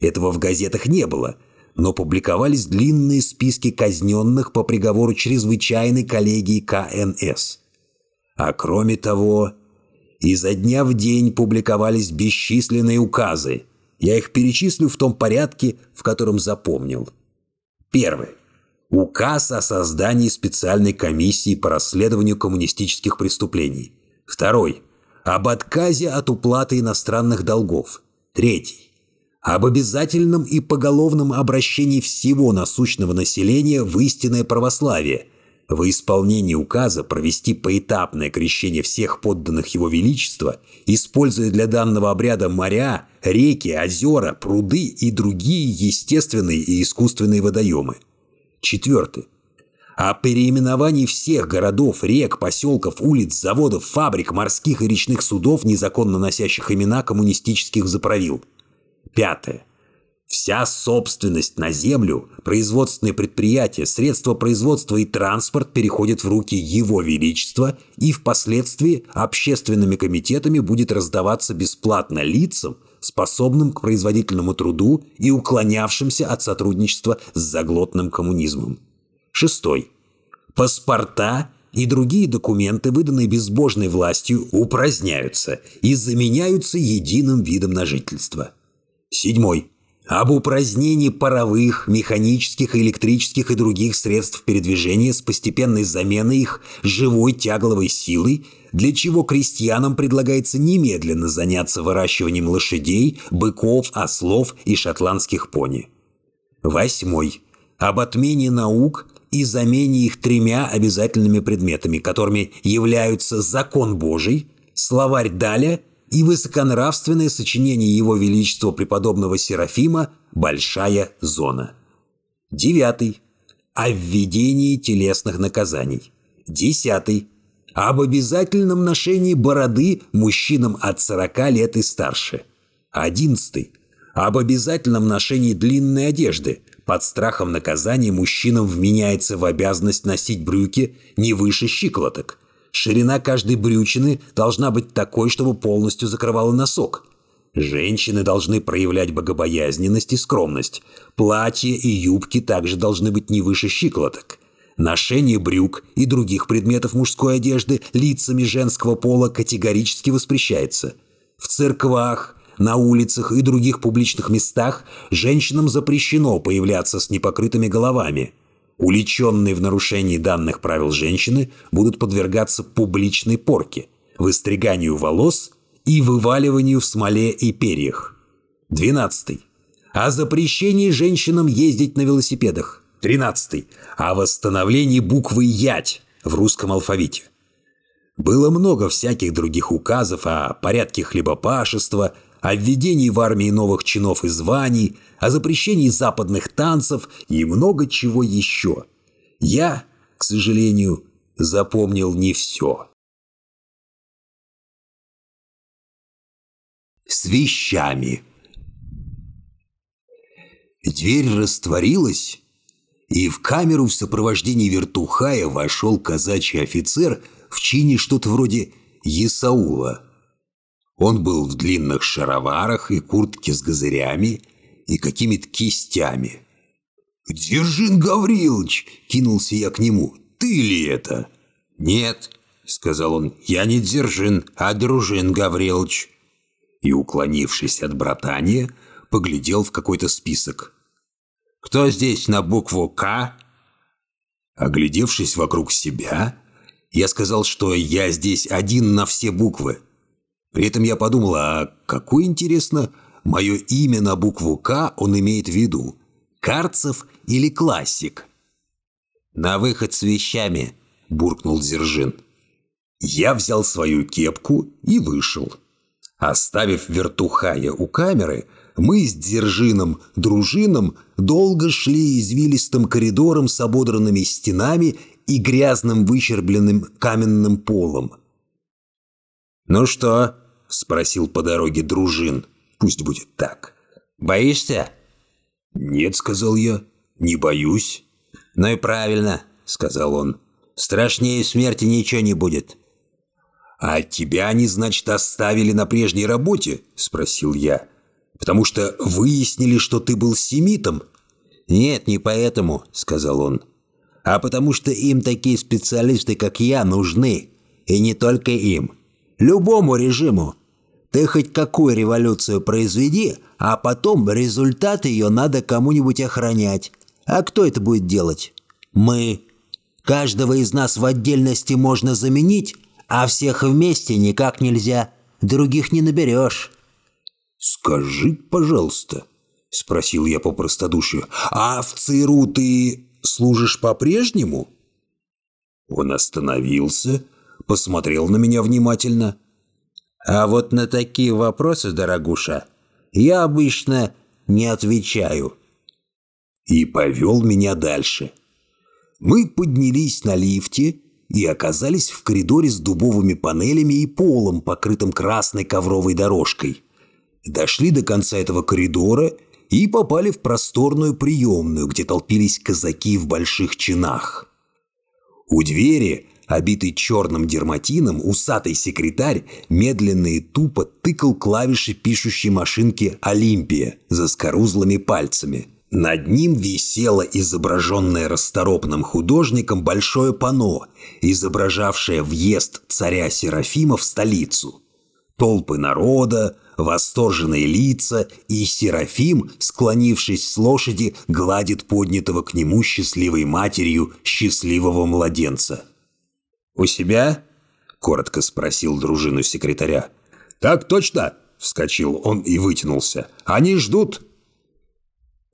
Этого в газетах не было, но публиковались длинные списки казненных по приговору чрезвычайной коллегии КНС. А кроме того, изо дня в день публиковались бесчисленные указы. Я их перечислю в том порядке, в котором запомнил. Первый. Указ о создании специальной комиссии по расследованию коммунистических преступлений. Второй. Об отказе от уплаты иностранных долгов. Третий. Об обязательном и поголовном обращении всего насущного населения в истинное православие – во исполнении указа провести поэтапное крещение всех подданных Его Величества, используя для данного обряда моря, реки, озера, пруды и другие естественные и искусственные водоемы. Четвертое. О переименовании всех городов, рек, поселков, улиц, заводов, фабрик, морских и речных судов, незаконно носящих имена коммунистических заправил. Пятое Вся собственность на землю, производственные предприятия, средства производства и транспорт переходят в руки Его Величества и впоследствии общественными комитетами будет раздаваться бесплатно лицам, способным к производительному труду и уклонявшимся от сотрудничества с заглотным коммунизмом. Шестой. Паспорта и другие документы, выданные безбожной властью, упраздняются и заменяются единым видом на жительство. Седьмой об упразднении паровых, механических, электрических и других средств передвижения с постепенной заменой их живой тягловой силой, для чего крестьянам предлагается немедленно заняться выращиванием лошадей, быков, ослов и шотландских пони. Восьмой. Об отмене наук и замене их тремя обязательными предметами, которыми являются закон Божий, словарь Даля – и высоконравственное сочинение Его Величества преподобного Серафима «Большая зона». Девятый. О введении телесных наказаний. Десятый. Об обязательном ношении бороды мужчинам от 40 лет и старше. Одиннадцатый. Об обязательном ношении длинной одежды. Под страхом наказания мужчинам вменяется в обязанность носить брюки не выше щиколоток – Ширина каждой брючины должна быть такой, чтобы полностью закрывала носок. Женщины должны проявлять богобоязненность и скромность. Платья и юбки также должны быть не выше щиколоток. Ношение брюк и других предметов мужской одежды лицами женского пола категорически воспрещается. В церквах, на улицах и других публичных местах женщинам запрещено появляться с непокрытыми головами – Уличенные в нарушении данных правил женщины будут подвергаться публичной порке, выстриганию волос и вываливанию в смоле и перьях. 12. О запрещении женщинам ездить на велосипедах. 13. О восстановлении буквы «Ять» в русском алфавите. Было много всяких других указов о порядке хлебопашества, о введении в армии новых чинов и званий, о запрещении западных танцев и много чего еще. Я, к сожалению, запомнил не все. С вещами. Дверь растворилась, и в камеру в сопровождении вертухая вошел казачий офицер в чине что-то вроде Есаула – он был в длинных шароварах и куртке с газырями и какими-то кистями. «Дзержин Гаврилович!» — кинулся я к нему. «Ты ли это?» «Нет», — сказал он, — «я не Дзержин, а Дружин Гаврилович». И, уклонившись от братания, поглядел в какой-то список. «Кто здесь на букву «К»?» Оглядевшись вокруг себя, я сказал, что я здесь один на все буквы — при этом я подумала, а какое, интересно, мое имя на букву «К» он имеет в виду? Карцев или Классик? «На выход с вещами!» – буркнул Дзержин. Я взял свою кепку и вышел. Оставив вертухая у камеры, мы с Дзержином, дружином долго шли извилистым коридором с ободранными стенами и грязным выщербленным каменным полом. «Ну что, спросил по дороге дружин. Пусть будет так. Боишься? Нет, сказал я. Не боюсь. Ну и правильно, сказал он. Страшнее смерти ничего не будет. А тебя они, значит, оставили на прежней работе? спросил я. Потому что выяснили, что ты был семитом. Нет, не поэтому, сказал он. А потому что им такие специалисты, как я, нужны. И не только им. Любому режиму. Ты хоть какую революцию произведи, а потом результат ее надо кому-нибудь охранять. А кто это будет делать? Мы. Каждого из нас в отдельности можно заменить, а всех вместе никак нельзя. Других не наберешь. «Скажи, пожалуйста», — спросил я по простодушию, «а в ЦРУ ты служишь по-прежнему?» Он остановился, посмотрел на меня внимательно. А вот на такие вопросы, дорогуша, я обычно не отвечаю. И повел меня дальше. Мы поднялись на лифте и оказались в коридоре с дубовыми панелями и полом, покрытым красной ковровой дорожкой. Дошли до конца этого коридора и попали в просторную приемную, где толпились казаки в больших чинах. У двери Обитый черным дерматином, усатый секретарь медленно и тупо тыкал клавиши пишущей машинки «Олимпия» за скорузлыми пальцами. Над ним висело изображенное расторопным художником большое панно, изображавшее въезд царя Серафима в столицу. Толпы народа, восторженные лица, и Серафим, склонившись с лошади, гладит поднятого к нему счастливой матерью счастливого младенца – «У себя?» – коротко спросил дружину секретаря. «Так точно!» – вскочил он и вытянулся. «Они ждут!»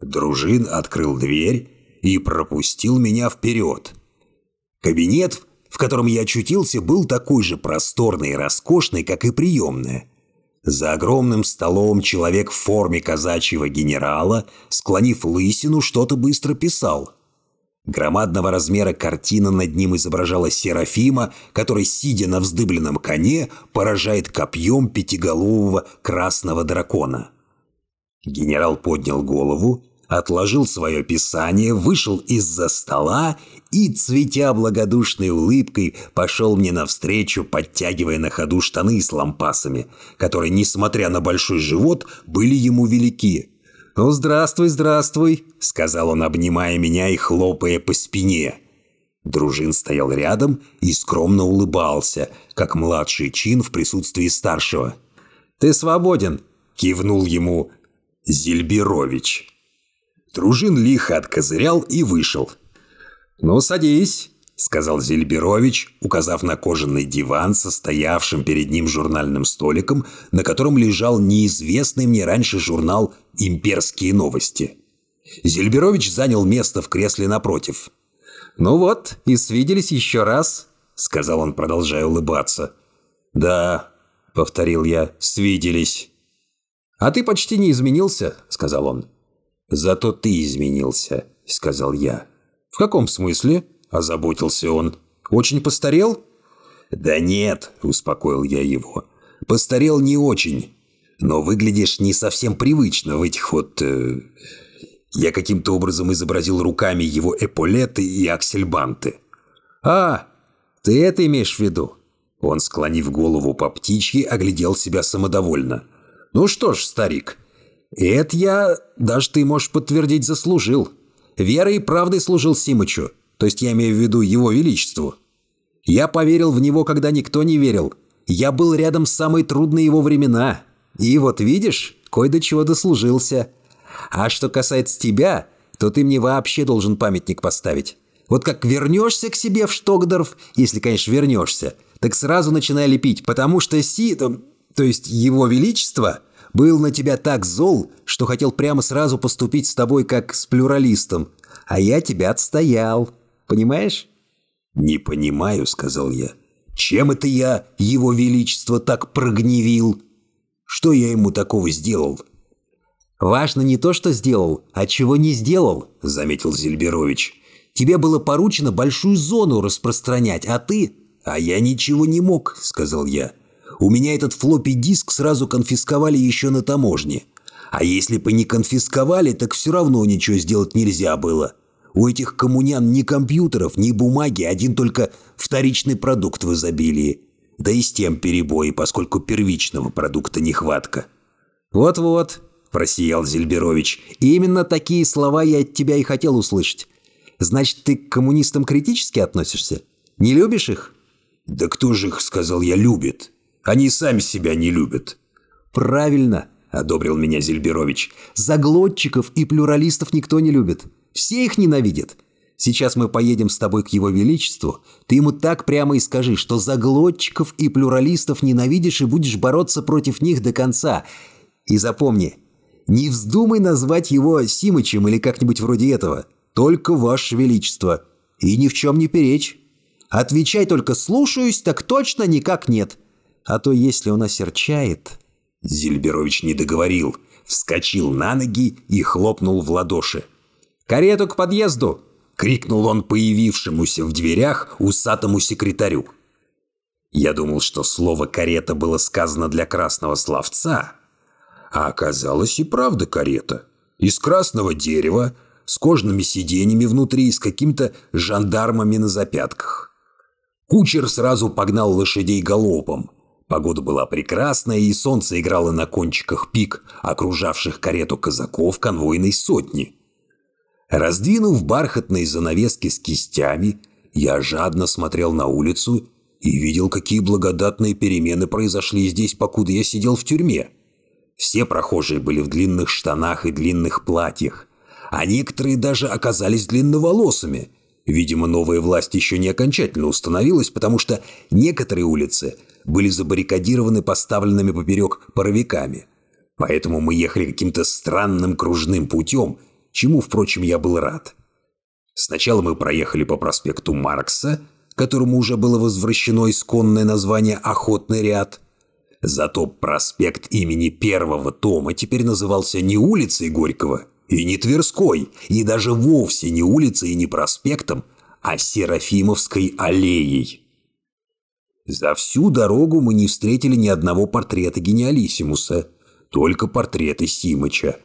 Дружин открыл дверь и пропустил меня вперед. Кабинет, в котором я очутился, был такой же просторный и роскошный, как и приемная. За огромным столом человек в форме казачьего генерала, склонив лысину, что-то быстро писал – Громадного размера картина над ним изображала Серафима, который, сидя на вздыбленном коне, поражает копьем пятиголового красного дракона. Генерал поднял голову, отложил свое писание, вышел из-за стола и, цветя благодушной улыбкой, пошел мне навстречу, подтягивая на ходу штаны с лампасами, которые, несмотря на большой живот, были ему велики – «Ну, здравствуй, здравствуй», — сказал он, обнимая меня и хлопая по спине. Дружин стоял рядом и скромно улыбался, как младший чин в присутствии старшего. «Ты свободен», — кивнул ему Зельберович. Дружин лихо откозырял и вышел. «Ну, садись», сказал Зельберович, указав на кожаный диван состоявшим перед ним журнальным столиком, на котором лежал неизвестный мне раньше журнал «Имперские новости». Зельберович занял место в кресле напротив. «Ну вот, и свиделись еще раз», — сказал он, продолжая улыбаться. «Да», — повторил я, — «свиделись». «А ты почти не изменился», — сказал он. «Зато ты изменился», — сказал я. «В каком смысле?» – озаботился он. «Очень постарел?» «Да нет», – успокоил я его. «Постарел не очень, но выглядишь не совсем привычно в этих вот...» э... Я каким-то образом изобразил руками его эполеты и аксельбанты. «А, ты это имеешь в виду?» Он, склонив голову по птичьи, оглядел себя самодовольно. «Ну что ж, старик, это я, даже ты можешь подтвердить, заслужил. Верой и правдой служил Симычу то есть я имею в виду его величеству. Я поверил в него, когда никто не верил. Я был рядом в самые трудные его времена. И вот видишь, кое до чего дослужился. А что касается тебя, то ты мне вообще должен памятник поставить. Вот как вернешься к себе в Штокдорф, если, конечно, вернешься, так сразу начинай лепить, потому что Си, то, то есть его величество, был на тебя так зол, что хотел прямо сразу поступить с тобой как с плюралистом, а я тебя отстоял. Понимаешь?» «Не понимаю», — сказал я. «Чем это я, его величество, так прогневил? Что я ему такого сделал?» «Важно не то, что сделал, а чего не сделал», — заметил Зельберович. «Тебе было поручено большую зону распространять, а ты...» «А я ничего не мог», — сказал я. «У меня этот флоппи-диск сразу конфисковали еще на таможне. А если бы не конфисковали, так все равно ничего сделать нельзя было. У этих коммунян ни компьютеров, ни бумаги, один только вторичный продукт в изобилии. Да и с тем перебои, поскольку первичного продукта нехватка. «Вот-вот», – просиял Зельберович, – «именно такие слова я от тебя и хотел услышать. Значит, ты к коммунистам критически относишься? Не любишь их?» «Да кто же их, – сказал я, – любит? Они сами себя не любят». «Правильно», – одобрил меня Зельберович, – «заглотчиков и плюралистов никто не любит». Все их ненавидят. Сейчас мы поедем с тобой к его величеству. Ты ему так прямо и скажи, что заглотчиков и плюралистов ненавидишь и будешь бороться против них до конца. И запомни, не вздумай назвать его Симычем или как-нибудь вроде этого. Только ваше величество. И ни в чем не перечь. Отвечай только «слушаюсь», так точно никак нет. А то если он осерчает...» Зильберович не договорил, вскочил на ноги и хлопнул в ладоши. «Карету к подъезду!» — крикнул он появившемуся в дверях усатому секретарю. Я думал, что слово «карета» было сказано для красного словца, а оказалось и правда карета. Из красного дерева, с кожными сиденьями внутри и с какими то жандармами на запятках. Кучер сразу погнал лошадей галопом. Погода была прекрасная, и солнце играло на кончиках пик, окружавших карету казаков конвойной сотни – Раздвинув бархатные занавески с кистями, я жадно смотрел на улицу и видел, какие благодатные перемены произошли здесь, покуда я сидел в тюрьме. Все прохожие были в длинных штанах и длинных платьях, а некоторые даже оказались длинноволосыми. Видимо, новая власть еще не окончательно установилась, потому что некоторые улицы были забаррикадированы поставленными поперек паровиками. Поэтому мы ехали каким-то странным кружным путем – чему, впрочем, я был рад. Сначала мы проехали по проспекту Маркса, которому уже было возвращено исконное название «Охотный ряд», Зато проспект имени первого тома теперь назывался не улицей Горького и не Тверской, и даже вовсе не улицей и не проспектом, а Серафимовской аллеей. За всю дорогу мы не встретили ни одного портрета гениалиссимуса, только портреты Симыча.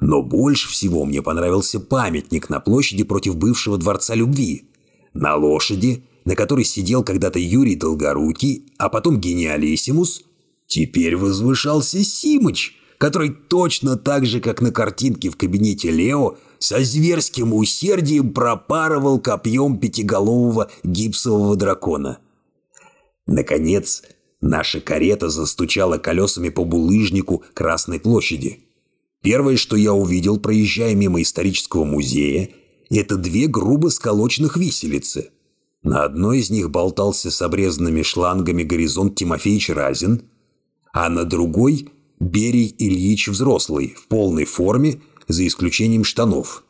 Но больше всего мне понравился памятник на площади против бывшего Дворца Любви. На лошади, на которой сидел когда-то Юрий Долгорукий, а потом гениалиссимус, теперь возвышался Симыч, который точно так же, как на картинке в кабинете Лео, со зверским усердием пропарывал копьем пятиголового гипсового дракона. Наконец, наша карета застучала колесами по булыжнику Красной площади – Первое, что я увидел, проезжая мимо исторического музея, это две грубо сколоченных виселицы. На одной из них болтался с обрезанными шлангами горизонт Тимофеевич Разин, а на другой – Берий Ильич Взрослый, в полной форме, за исключением штанов.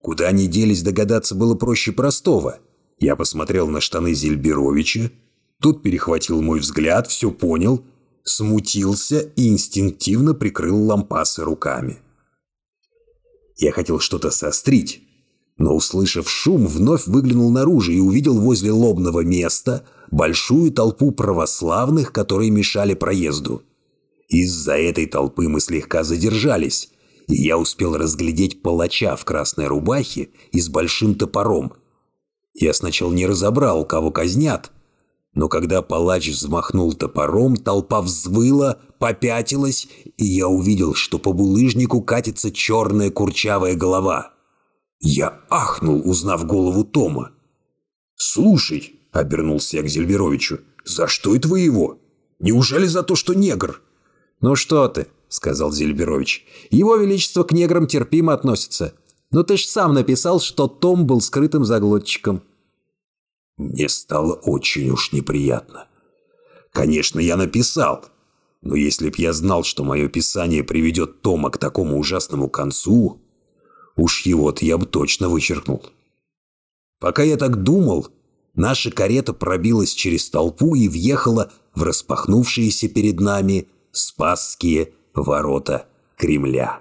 Куда они делись, догадаться было проще простого. Я посмотрел на штаны Зельберовича, тот перехватил мой взгляд, все понял – смутился и инстинктивно прикрыл лампасы руками. Я хотел что-то сострить, но, услышав шум, вновь выглянул наружу и увидел возле лобного места большую толпу православных, которые мешали проезду. Из-за этой толпы мы слегка задержались, и я успел разглядеть палача в красной рубахе и с большим топором. Я сначала не разобрал, кого казнят – но когда палач взмахнул топором, толпа взвыла, попятилась, и я увидел, что по булыжнику катится черная курчавая голова. Я ахнул, узнав голову Тома. «Слушай», — обернулся я к Зельберовичу, — «за что это вы его? Неужели за то, что негр?» «Ну что ты», — сказал Зельберович, — «его величество к неграм терпимо относится. Но ты ж сам написал, что Том был скрытым заглотчиком». Мне стало очень уж неприятно. Конечно, я написал. Но если б я знал, что мое писание приведет Тома к такому ужасному концу, уж его-то я бы точно вычеркнул. Пока я так думал, наша карета пробилась через толпу и въехала в распахнувшиеся перед нами Спасские ворота Кремля.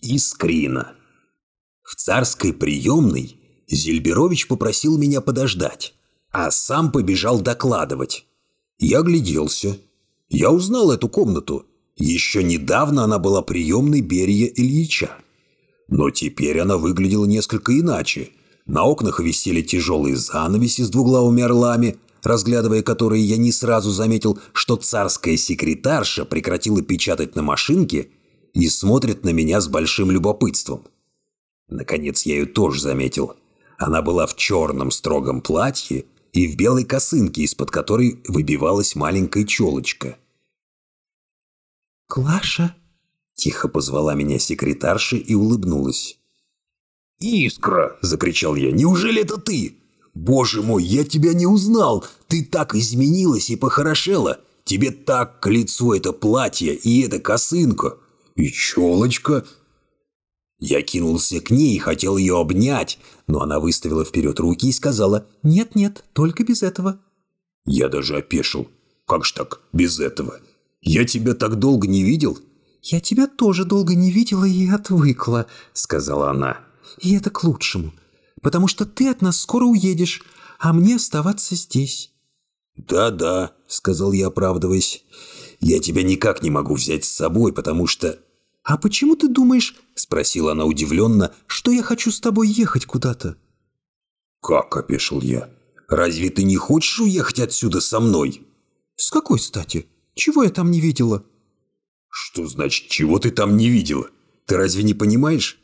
Искрина. В царской приемной Зельберович попросил меня подождать, а сам побежал докладывать. Я гляделся. Я узнал эту комнату. Еще недавно она была приемной Берия Ильича. Но теперь она выглядела несколько иначе. На окнах висели тяжелые занавеси с двуглавыми орлами, разглядывая которые я не сразу заметил, что царская секретарша прекратила печатать на машинке и смотрит на меня с большим любопытством. Наконец я ее тоже заметил. Она была в черном строгом платье и в белой косынке, из-под которой выбивалась маленькая челочка. «Клаша?» – тихо позвала меня секретарша и улыбнулась. «Искра!» – закричал я. «Неужели это ты? Боже мой, я тебя не узнал! Ты так изменилась и похорошела! Тебе так к лицу это платье и эта косынка! И челочка! Я кинулся к ней и хотел ее обнять, но она выставила вперед руки и сказала «Нет-нет, только без этого». Я даже опешил. «Как ж так, без этого? Я тебя так долго не видел?» «Я тебя тоже долго не видела и отвыкла», — сказала она. «И это к лучшему, потому что ты от нас скоро уедешь, а мне оставаться здесь». «Да-да», — сказал я, оправдываясь. «Я тебя никак не могу взять с собой, потому что «А почему ты думаешь, — спросила она удивленно, — что я хочу с тобой ехать куда-то?» «Как?» – опешил я. «Разве ты не хочешь уехать отсюда со мной?» «С какой стати? Чего я там не видела?» «Что значит, чего ты там не видела? Ты разве не понимаешь?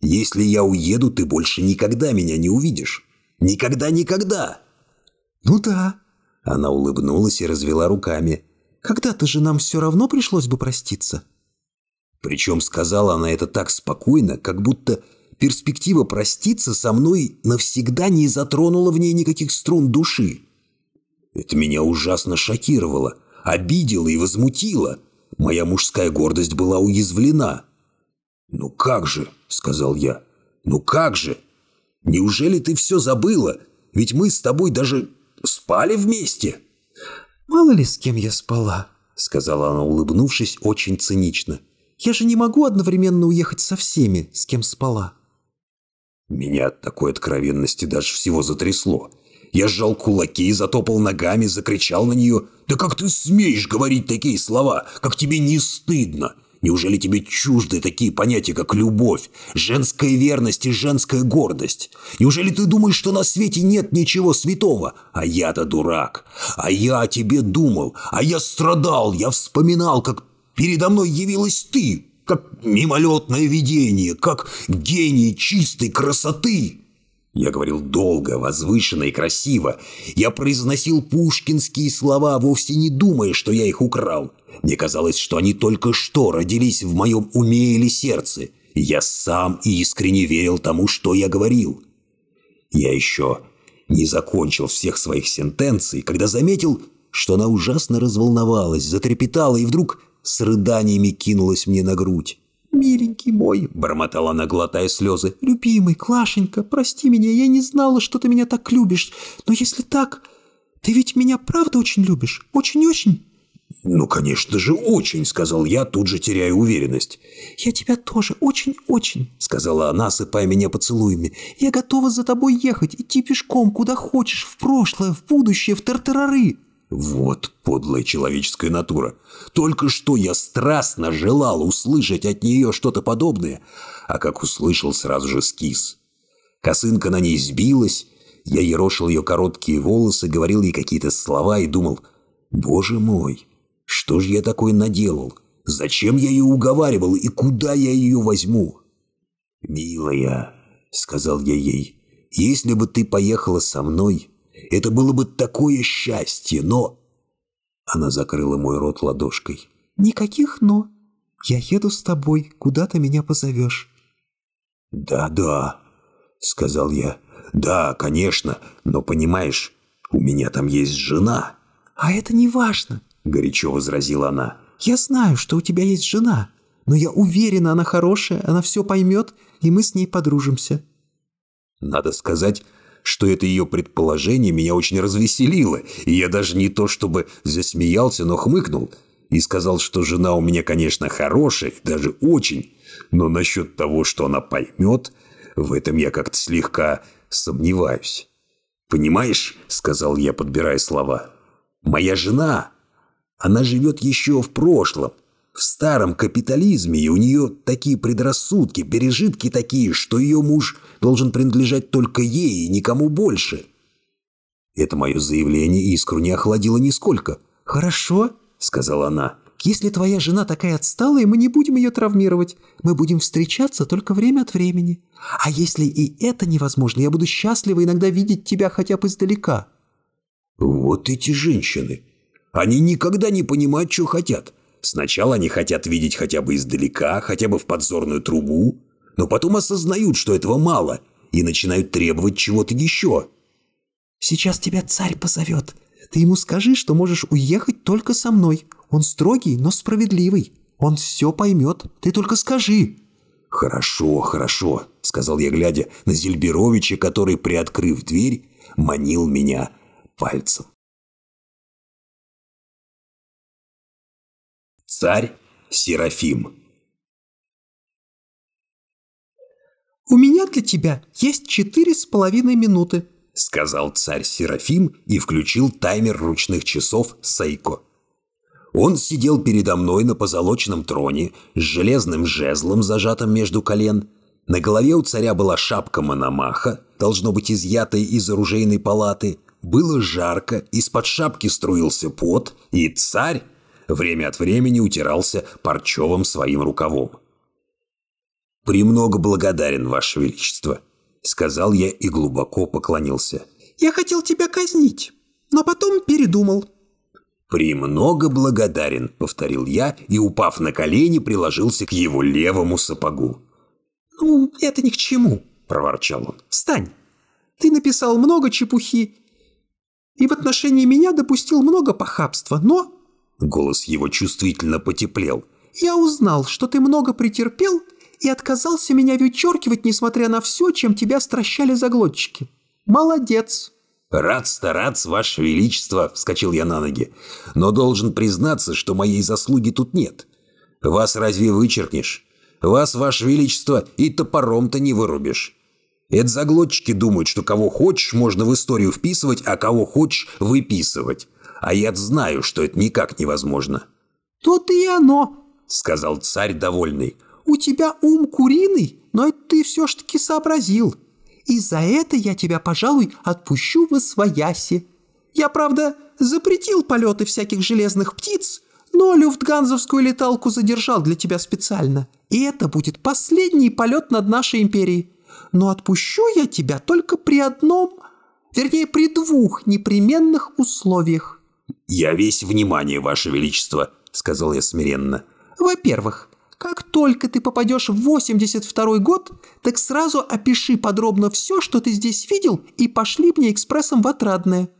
Если я уеду, ты больше никогда меня не увидишь. Никогда-никогда!» «Ну да», – она улыбнулась и развела руками. «Когда-то же нам все равно пришлось бы проститься». Причем сказала она это так спокойно, как будто перспектива проститься со мной навсегда не затронула в ней никаких струн души. Это меня ужасно шокировало, обидело и возмутило. Моя мужская гордость была уязвлена. «Ну как же?» – сказал я. «Ну как же? Неужели ты все забыла? Ведь мы с тобой даже спали вместе!» «Мало ли с кем я спала», – сказала она, улыбнувшись очень цинично – я же не могу одновременно уехать со всеми, с кем спала». Меня от такой откровенности даже всего затрясло. Я сжал кулаки, затопал ногами, закричал на нее. «Да как ты смеешь говорить такие слова? Как тебе не стыдно? Неужели тебе чужды такие понятия, как любовь, женская верность и женская гордость? Неужели ты думаешь, что на свете нет ничего святого? А я-то дурак. А я о тебе думал. А я страдал. Я вспоминал, как передо мной явилась ты, как мимолетное видение, как гений чистой красоты. Я говорил долго, возвышенно и красиво. Я произносил пушкинские слова, вовсе не думая, что я их украл. Мне казалось, что они только что родились в моем уме или сердце. я сам искренне верил тому, что я говорил. Я еще не закончил всех своих сентенций, когда заметил, что она ужасно разволновалась, затрепетала и вдруг с рыданиями кинулась мне на грудь. «Миленький мой!» – бормотала она, глотая слезы. «Любимый, Клашенька, прости меня, я не знала, что ты меня так любишь. Но если так, ты ведь меня правда очень любишь? Очень-очень?» «Ну, конечно же, очень», — сказал я, тут же теряя уверенность. «Я тебя тоже очень-очень», — сказала она, сыпая меня поцелуями. «Я готова за тобой ехать, идти пешком, куда хочешь, в прошлое, в будущее, в тартарары». Вот подлая человеческая натура. Только что я страстно желал услышать от нее что-то подобное, а как услышал, сразу же скис. Косынка на ней сбилась, я ерошил ее короткие волосы, говорил ей какие-то слова и думал, «Боже мой, что же я такое наделал? Зачем я ее уговаривал и куда я ее возьму?» «Милая», — сказал я ей, — «если бы ты поехала со мной...» Это было бы такое счастье, но...» Она закрыла мой рот ладошкой. «Никаких «но». Я еду с тобой, куда ты меня позовешь». «Да-да», — сказал я. «Да, конечно, но понимаешь, у меня там есть жена». «А это не важно», — горячо возразила она. «Я знаю, что у тебя есть жена, но я уверена, она хорошая, она все поймет, и мы с ней подружимся». Надо сказать, что это ее предположение меня очень развеселило, и я даже не то чтобы засмеялся, но хмыкнул и сказал, что жена у меня, конечно, хорошая, даже очень, но насчет того, что она поймет, в этом я как-то слегка сомневаюсь. «Понимаешь», — сказал я, подбирая слова, — «моя жена, она живет еще в прошлом, в старом капитализме и у нее такие предрассудки, пережитки такие, что ее муж должен принадлежать только ей и никому больше. Это мое заявление искру не охладило нисколько. «Хорошо», — сказала она. «Если твоя жена такая отсталая, мы не будем ее травмировать. Мы будем встречаться только время от времени. А если и это невозможно, я буду счастлива иногда видеть тебя хотя бы издалека». «Вот эти женщины! Они никогда не понимают, что хотят. Сначала они хотят видеть хотя бы издалека, хотя бы в подзорную трубу, но потом осознают, что этого мало, и начинают требовать чего-то еще. «Сейчас тебя царь позовет. Ты ему скажи, что можешь уехать только со мной. Он строгий, но справедливый. Он все поймет. Ты только скажи». «Хорошо, хорошо», — сказал я, глядя на Зельберовича, который, приоткрыв дверь, манил меня пальцем. царь Серафим. «У меня для тебя есть четыре с половиной минуты», — сказал царь Серафим и включил таймер ручных часов Сайко. Он сидел передо мной на позолоченном троне с железным жезлом, зажатым между колен. На голове у царя была шапка мономаха, должно быть изъятая из оружейной палаты. Было жарко, из-под шапки струился пот, и царь время от времени утирался парчевым своим рукавом. «Премного благодарен, Ваше Величество», — сказал я и глубоко поклонился. «Я хотел тебя казнить, но потом передумал». «Премного благодарен», — повторил я и, упав на колени, приложился к его левому сапогу. «Ну, это ни к чему», — проворчал он. «Встань! Ты написал много чепухи и в отношении меня допустил много похабства, но Голос его чувствительно потеплел. «Я узнал, что ты много претерпел и отказался меня вычеркивать, несмотря на все, чем тебя стращали заглотчики. Молодец!» «Рад стараться, Ваше Величество!» – вскочил я на ноги. «Но должен признаться, что моей заслуги тут нет. Вас разве вычеркнешь? Вас, Ваше Величество, и топором-то не вырубишь. Это заглотчики думают, что кого хочешь можно в историю вписывать, а кого хочешь выписывать а я знаю, что это никак невозможно». и оно», — сказал царь довольный. «У тебя ум куриный, но это ты все ж таки сообразил. И за это я тебя, пожалуй, отпущу во свояси. Я, правда, запретил полеты всяких железных птиц, но люфтганзовскую леталку задержал для тебя специально. И это будет последний полет над нашей империей. Но отпущу я тебя только при одном, вернее, при двух непременных условиях. «Я весь внимание, Ваше Величество», — сказал я смиренно. «Во-первых, как только ты попадешь в 82 год, так сразу опиши подробно все, что ты здесь видел, и пошли мне экспрессом в Отрадное».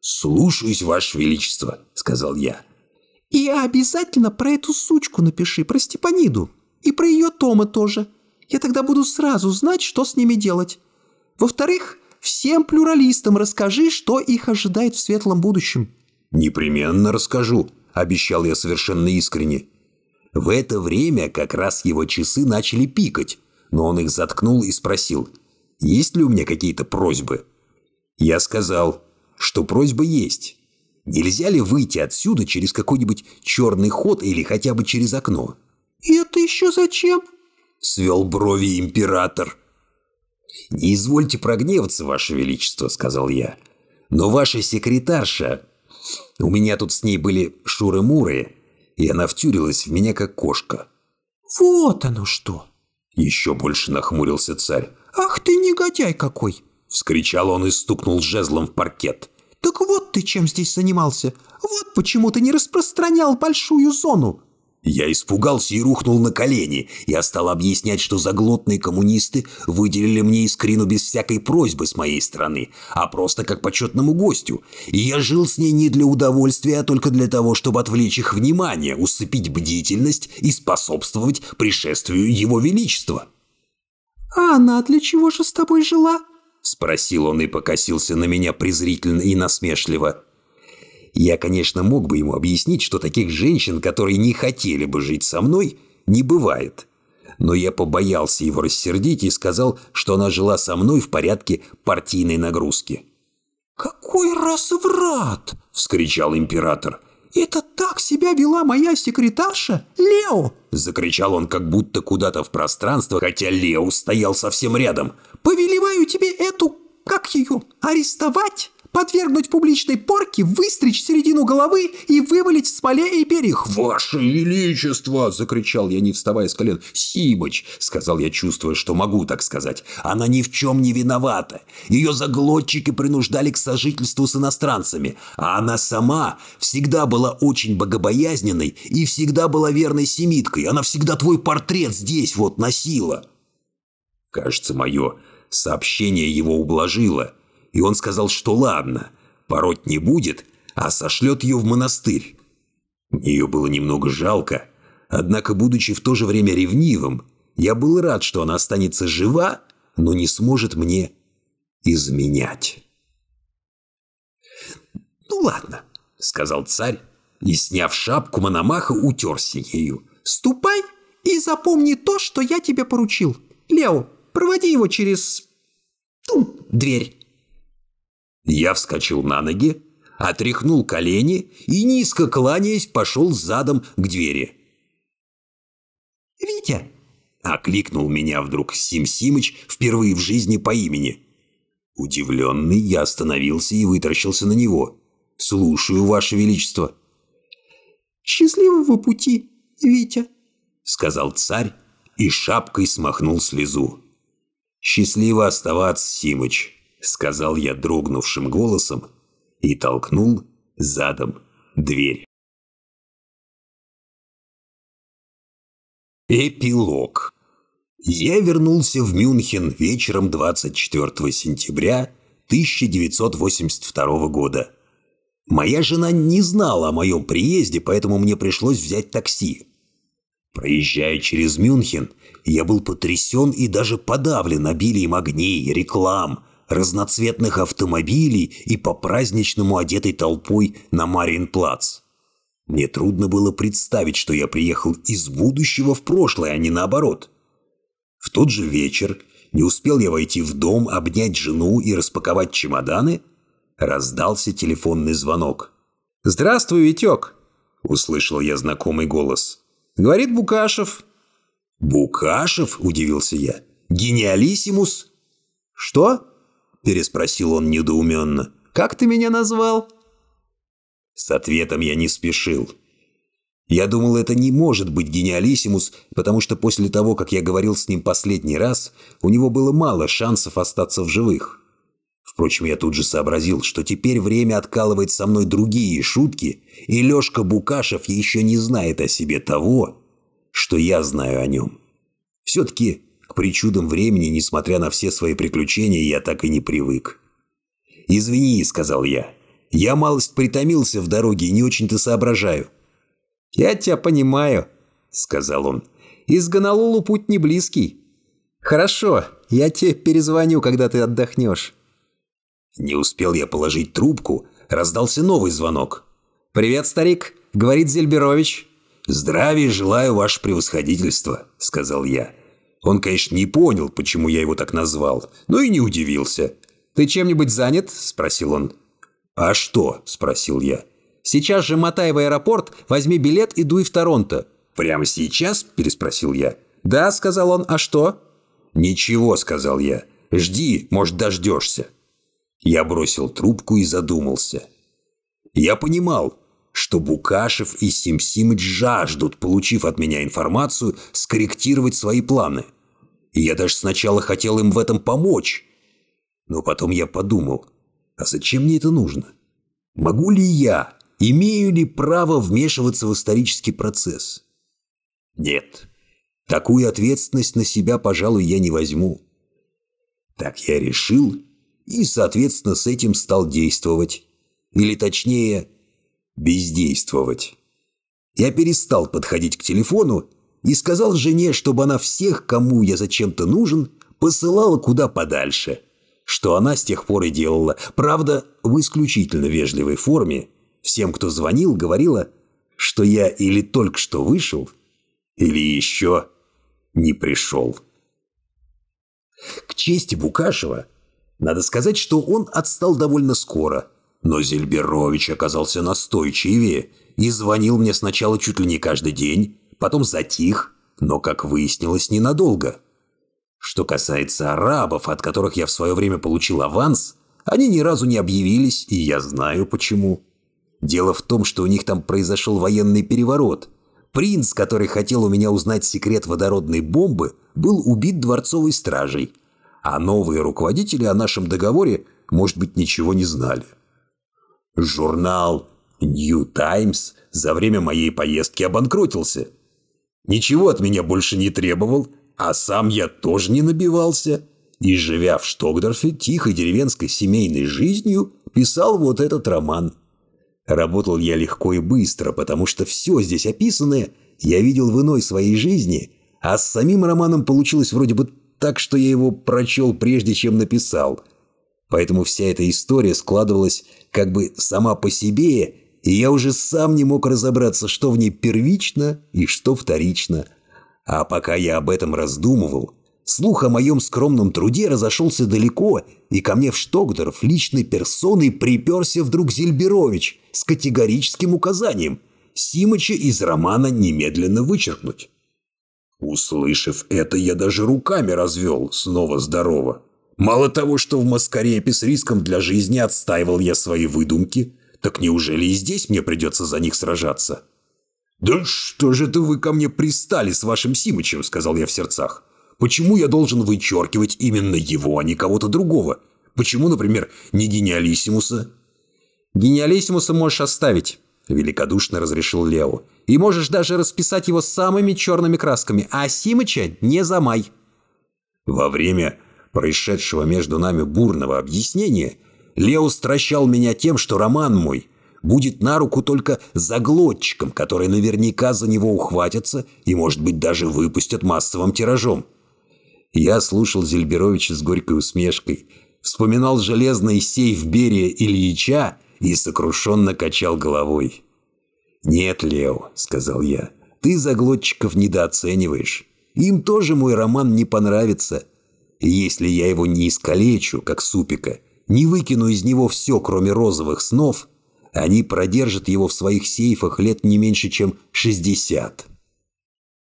«Слушаюсь, Ваше Величество», — сказал я. «И обязательно про эту сучку напиши, про Степаниду. И про ее Тома тоже. Я тогда буду сразу знать, что с ними делать. Во-вторых, всем плюралистам расскажи, что их ожидает в светлом будущем. «Непременно расскажу», – обещал я совершенно искренне. В это время как раз его часы начали пикать, но он их заткнул и спросил, «Есть ли у меня какие-то просьбы?» Я сказал, что просьба есть. Нельзя ли выйти отсюда через какой-нибудь черный ход или хотя бы через окно? «Это еще зачем?» — свел брови император. «Не извольте прогневаться, Ваше Величество», — сказал я. «Но ваша секретарша у меня тут с ней были шуры-муры, и она втюрилась в меня как кошка. «Вот оно что!» Еще больше нахмурился царь. «Ах ты негодяй какой!» Вскричал он и стукнул жезлом в паркет. «Так вот ты чем здесь занимался! Вот почему ты не распространял большую зону! Я испугался и рухнул на колени. Я стал объяснять, что заглотные коммунисты выделили мне искрину без всякой просьбы с моей стороны, а просто как почетному гостю. И я жил с ней не для удовольствия, а только для того, чтобы отвлечь их внимание, усыпить бдительность и способствовать пришествию его величества. «А она для чего же с тобой жила?» – спросил он и покосился на меня презрительно и насмешливо. Я, конечно, мог бы ему объяснить, что таких женщин, которые не хотели бы жить со мной, не бывает. Но я побоялся его рассердить и сказал, что она жила со мной в порядке партийной нагрузки. «Какой разврат!» – вскричал император. «Это так себя вела моя секретарша Лео!» – закричал он как будто куда-то в пространство, хотя Лео стоял совсем рядом. «Повелеваю тебе эту, как ее, арестовать?» подвергнуть публичной порке, выстричь середину головы и вывалить в смоле и берег. «Ваше Величество!» – закричал я, не вставая с колен. «Сибыч!» – сказал я, чувствуя, что могу так сказать. «Она ни в чем не виновата. Ее заглотчики принуждали к сожительству с иностранцами, а она сама всегда была очень богобоязненной и всегда была верной семиткой. Она всегда твой портрет здесь вот носила». Кажется, мое сообщение его ублажило – и он сказал, что ладно, пороть не будет, а сошлет ее в монастырь. Ее было немного жалко, однако, будучи в то же время ревнивым, я был рад, что она останется жива, но не сможет мне изменять. «Ну ладно», — сказал царь, и, сняв шапку, Мономаха утерся ею. «Ступай и запомни то, что я тебе поручил. Лео, проводи его через... Ну, дверь». Я вскочил на ноги, отряхнул колени и, низко кланяясь, пошел задом к двери. «Витя!» – окликнул меня вдруг Сим Симыч впервые в жизни по имени. Удивленный, я остановился и вытаращился на него. «Слушаю, Ваше Величество!» «Счастливого пути, Витя!» – сказал царь и шапкой смахнул слезу. «Счастливо оставаться, Симыч!» – сказал я дрогнувшим голосом и толкнул задом дверь. Эпилог. Я вернулся в Мюнхен вечером 24 сентября 1982 года. Моя жена не знала о моем приезде, поэтому мне пришлось взять такси. Проезжая через Мюнхен, я был потрясен и даже подавлен обилием огней, реклам, разноцветных автомобилей и по праздничному одетой толпой на Мариенплац. Мне трудно было представить, что я приехал из будущего в прошлое, а не наоборот. В тот же вечер не успел я войти в дом, обнять жену и распаковать чемоданы, раздался телефонный звонок. «Здравствуй, Витек!» – услышал я знакомый голос. «Говорит Букашев». «Букашев?» – удивился я. «Гениалиссимус?» «Что?» переспросил он недоуменно. «Как ты меня назвал?» С ответом я не спешил. Я думал, это не может быть гениалиссимус, потому что после того, как я говорил с ним последний раз, у него было мало шансов остаться в живых. Впрочем, я тут же сообразил, что теперь время откалывает со мной другие шутки, и Лёшка Букашев еще не знает о себе того, что я знаю о нем. Все-таки причудам времени, несмотря на все свои приключения, я так и не привык. «Извини», — сказал я. «Я малость притомился в дороге и не очень-то соображаю». «Я тебя понимаю», — сказал он. «Из Гонолулу путь не близкий». «Хорошо, я тебе перезвоню, когда ты отдохнешь». Не успел я положить трубку, раздался новый звонок. «Привет, старик», — говорит Зельберович. «Здравия желаю, ваше превосходительство», — сказал я. Он, конечно, не понял, почему я его так назвал, но и не удивился. «Ты чем-нибудь занят?» – спросил он. «А что?» – спросил я. «Сейчас же мотай в аэропорт, возьми билет и дуй в Торонто». «Прямо сейчас?» – переспросил я. «Да», – сказал он, – «а что?» «Ничего», – сказал я. «Жди, может, дождешься». Я бросил трубку и задумался. Я понимал, что Букашев и Симсимыч жаждут, получив от меня информацию, скорректировать свои планы – я даже сначала хотел им в этом помочь. Но потом я подумал, а зачем мне это нужно? Могу ли я, имею ли право вмешиваться в исторический процесс? Нет, такую ответственность на себя, пожалуй, я не возьму. Так я решил и, соответственно, с этим стал действовать. Или точнее, бездействовать. Я перестал подходить к телефону и сказал жене, чтобы она всех, кому я зачем-то нужен, посылала куда подальше. Что она с тех пор и делала, правда, в исключительно вежливой форме. Всем, кто звонил, говорила, что я или только что вышел, или еще не пришел. К чести Букашева, надо сказать, что он отстал довольно скоро, но Зельберович оказался настойчивее и звонил мне сначала чуть ли не каждый день, потом затих, но, как выяснилось, ненадолго. Что касается арабов, от которых я в свое время получил аванс, они ни разу не объявились, и я знаю почему. Дело в том, что у них там произошел военный переворот. Принц, который хотел у меня узнать секрет водородной бомбы, был убит дворцовой стражей. А новые руководители о нашем договоре, может быть, ничего не знали. Журнал New Times за время моей поездки обанкротился ничего от меня больше не требовал, а сам я тоже не набивался. И, живя в Штокдорфе тихой деревенской семейной жизнью, писал вот этот роман. Работал я легко и быстро, потому что все здесь описанное я видел в иной своей жизни, а с самим романом получилось вроде бы так, что я его прочел прежде, чем написал. Поэтому вся эта история складывалась как бы сама по себе и я уже сам не мог разобраться, что в ней первично и что вторично. А пока я об этом раздумывал, слух о моем скромном труде разошелся далеко, и ко мне в Штокдорф личной персоной приперся вдруг Зельберович с категорическим указанием Симыча из романа немедленно вычеркнуть. Услышав это, я даже руками развел, снова здорово. Мало того, что в маскарепе с риском для жизни отстаивал я свои выдумки, так неужели и здесь мне придется за них сражаться? «Да что же это вы ко мне пристали с вашим Симычем?» – сказал я в сердцах. «Почему я должен вычеркивать именно его, а не кого-то другого? Почему, например, не гениалиссимуса?» «Гениалиссимуса можешь оставить», – великодушно разрешил Лео. «И можешь даже расписать его самыми черными красками, а Симыча не замай». Во время происшедшего между нами бурного объяснения – Лео стращал меня тем, что роман мой будет на руку только заглотчикам, которые наверняка за него ухватятся и, может быть, даже выпустят массовым тиражом. Я слушал Зельберовича с горькой усмешкой, вспоминал железный сейф Берия Ильича и сокрушенно качал головой. «Нет, Лео», — сказал я, — «ты заглотчиков недооцениваешь. Им тоже мой роман не понравится. если я его не искалечу, как супика, — не выкину из него все, кроме розовых снов, они продержат его в своих сейфах лет не меньше, чем 60.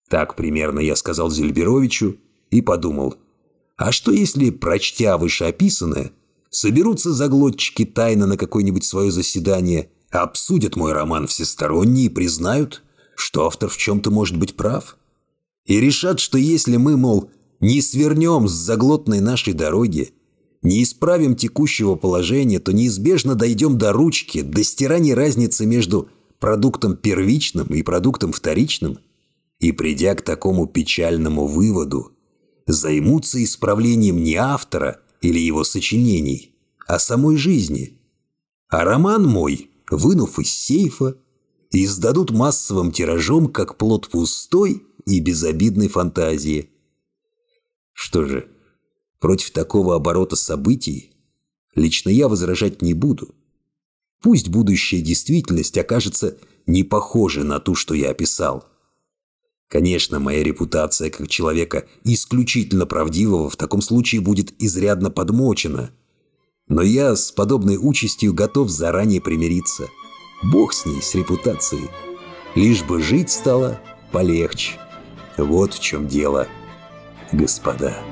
Так примерно я сказал Зельберовичу и подумал, а что если, прочтя вышеописанное, соберутся заглотчики тайно на какое-нибудь свое заседание, обсудят мой роман всесторонне и признают, что автор в чем-то может быть прав? И решат, что если мы, мол, не свернем с заглотной нашей дороги, не исправим текущего положения, то неизбежно дойдем до ручки, до стирания разницы между продуктом первичным и продуктом вторичным. И придя к такому печальному выводу, займутся исправлением не автора или его сочинений, а самой жизни. А роман мой, вынув из сейфа, издадут массовым тиражом как плод пустой и безобидной фантазии. Что же, Против такого оборота событий лично я возражать не буду. Пусть будущая действительность окажется не похожа на ту, что я описал. Конечно, моя репутация как человека исключительно правдивого в таком случае будет изрядно подмочена. Но я с подобной участью готов заранее примириться. Бог с ней, с репутацией. Лишь бы жить стало полегче. Вот в чем дело, господа.